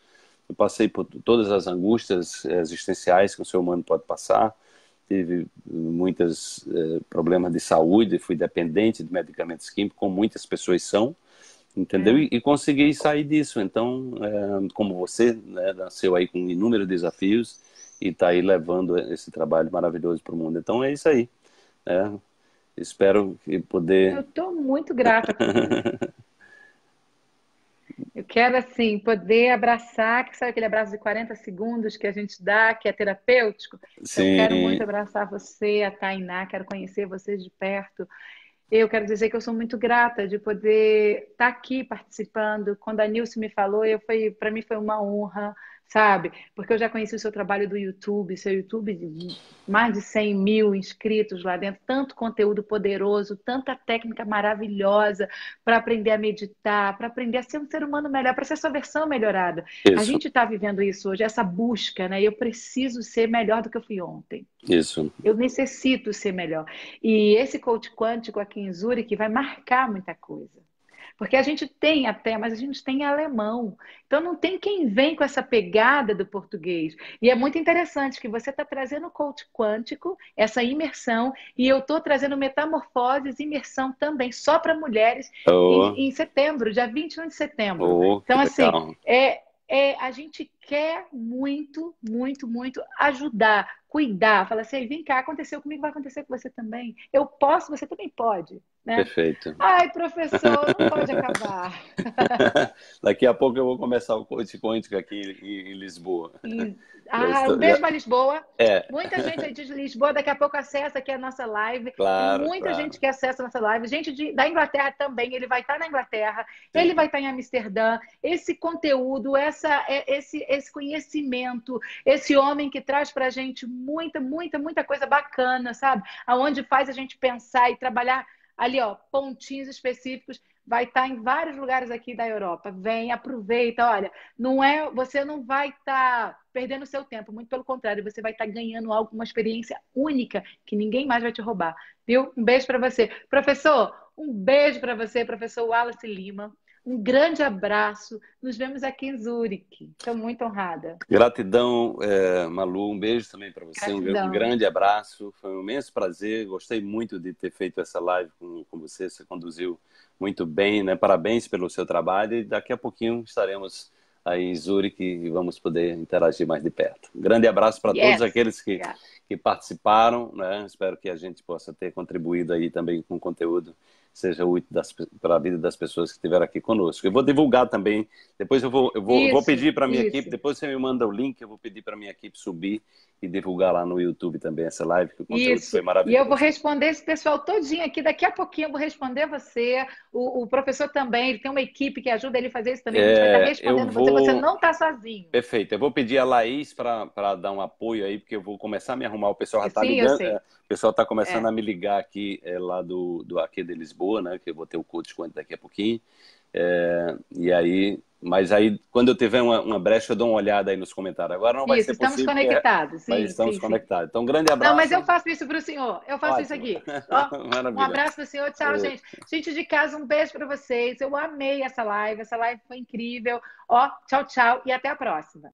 Eu passei por todas as angústias eh, existenciais que o ser humano pode passar. Tive muitos eh, problemas de saúde, fui dependente de medicamentos químicos, como muitas pessoas são entendeu? É. E, e consegui sair disso. Então, é, como você, né, nasceu aí com inúmeros desafios e está aí levando esse trabalho maravilhoso para o mundo. Então, é isso aí. É, espero que poder. Eu estou muito grata. [LAUGHS] Eu quero, assim, poder abraçar, sabe aquele abraço de 40 segundos que a gente dá, que é terapêutico? Sim. Eu quero muito abraçar você, a Tainá, quero conhecer vocês de perto. Eu quero dizer que eu sou muito grata de poder estar tá aqui participando. Quando a Nilce me falou, eu foi para mim foi uma honra sabe? Porque eu já conheci o seu trabalho do YouTube, seu YouTube de mais de 100 mil inscritos lá dentro, tanto conteúdo poderoso, tanta técnica maravilhosa para aprender a meditar, para aprender a ser um ser humano melhor, para ser sua versão melhorada. Isso. A gente está vivendo isso hoje, essa busca, né? Eu preciso ser melhor do que eu fui ontem. Isso. Eu necessito ser melhor. E esse coach quântico aqui em Zurich que vai marcar muita coisa. Porque a gente tem até, mas a gente tem alemão. Então não tem quem vem com essa pegada do português. E é muito interessante que você está trazendo o coach quântico, essa imersão, e eu estou trazendo metamorfoses, imersão também, só para mulheres, oh. em, em, setembro, dia 21 de setembro. Oh, então, assim, é, é, a gente quer muito, muito, muito ajudar, cuidar, fala assim, vem cá, aconteceu comigo, vai acontecer com você também. Eu posso, você também pode. Né? Perfeito. Ai, professor, não pode acabar. [LAUGHS] Daqui a pouco eu vou começar o coach quântico aqui em, Lisboa. E... [LAUGHS] Ah, estou... um beijo para Lisboa. É. Muita gente aí de Lisboa, daqui a pouco acessa aqui a nossa live. Claro, Muita claro. gente que acessa a nossa live. Gente de, da Inglaterra também, ele vai estar tá na Inglaterra, Sim. ele vai estar tá em Amsterdã. Esse conteúdo, essa, é, esse esse conhecimento, esse homem que traz para a gente muita, muita, muita coisa bacana, sabe? Aonde faz a gente pensar e trabalhar ali, ó, pontinhos específicos. Vai estar tá em vários lugares aqui da Europa. Vem, aproveita. Olha, não é, você não vai estar tá perdendo seu tempo. Muito pelo contrário, você vai estar tá ganhando algo, uma experiência única que ninguém mais vai te roubar. Viu? Um beijo para você, professor. Um beijo para você, professor Wallace Lima. Um grande abraço. Nos vemos aqui em Zurich. Estou muito honrada. Gratidão, é, Malu. Um beijo também para você. Um grande abraço. Foi um imenso prazer. Gostei muito de ter feito essa live com, com você. Você conduziu muito bem. Né? Parabéns pelo seu trabalho. E daqui a pouquinho estaremos aí em Zurich e vamos poder interagir mais de perto. Um grande abraço para yes. todos aqueles que, que participaram. Né? Espero que a gente possa ter contribuído aí também com conteúdo seja útil das, para a vida das pessoas que estiveram aqui conosco. Eu vou divulgar também, depois eu vou, eu vou, isso, vou pedir para a minha isso. equipe, depois você me manda o link, eu vou pedir para a minha equipe subir e divulgar lá no YouTube também essa live, que o conteúdo Isso. foi maravilhoso. E eu vou responder esse pessoal todinho aqui, daqui a pouquinho eu vou responder você, o, o professor também, ele tem uma equipe que ajuda ele a fazer isso também, é, a gente vai é, tá estar respondendo vou... você, você não está sozinho. Perfeito, eu vou pedir a Laís para dar um apoio aí, porque eu vou começar a me arrumar, o pessoal já está ligando, é, o pessoal está começando é. a me ligar aqui, é, lá do, do aqui de Lisboa, né, que eu vou ter o coach com ele daqui a pouquinho, é, e aí mas aí, quando eu tiver uma, uma, brecha, eu dou uma olhada aí nos comentários. Agora não vai isso, ser estamos Conectados, sim, mas estamos sim, conectados. Sim. Então, um grande abraço. Não, mas eu faço isso para o senhor. Eu faço Ótimo. isso aqui. Ó, [LAUGHS] um abraço para o senhor. Tchau, é. gente. Gente de casa, um beijo para vocês. Eu amei essa live. Essa live foi incrível. Ó, tchau, tchau e até a próxima.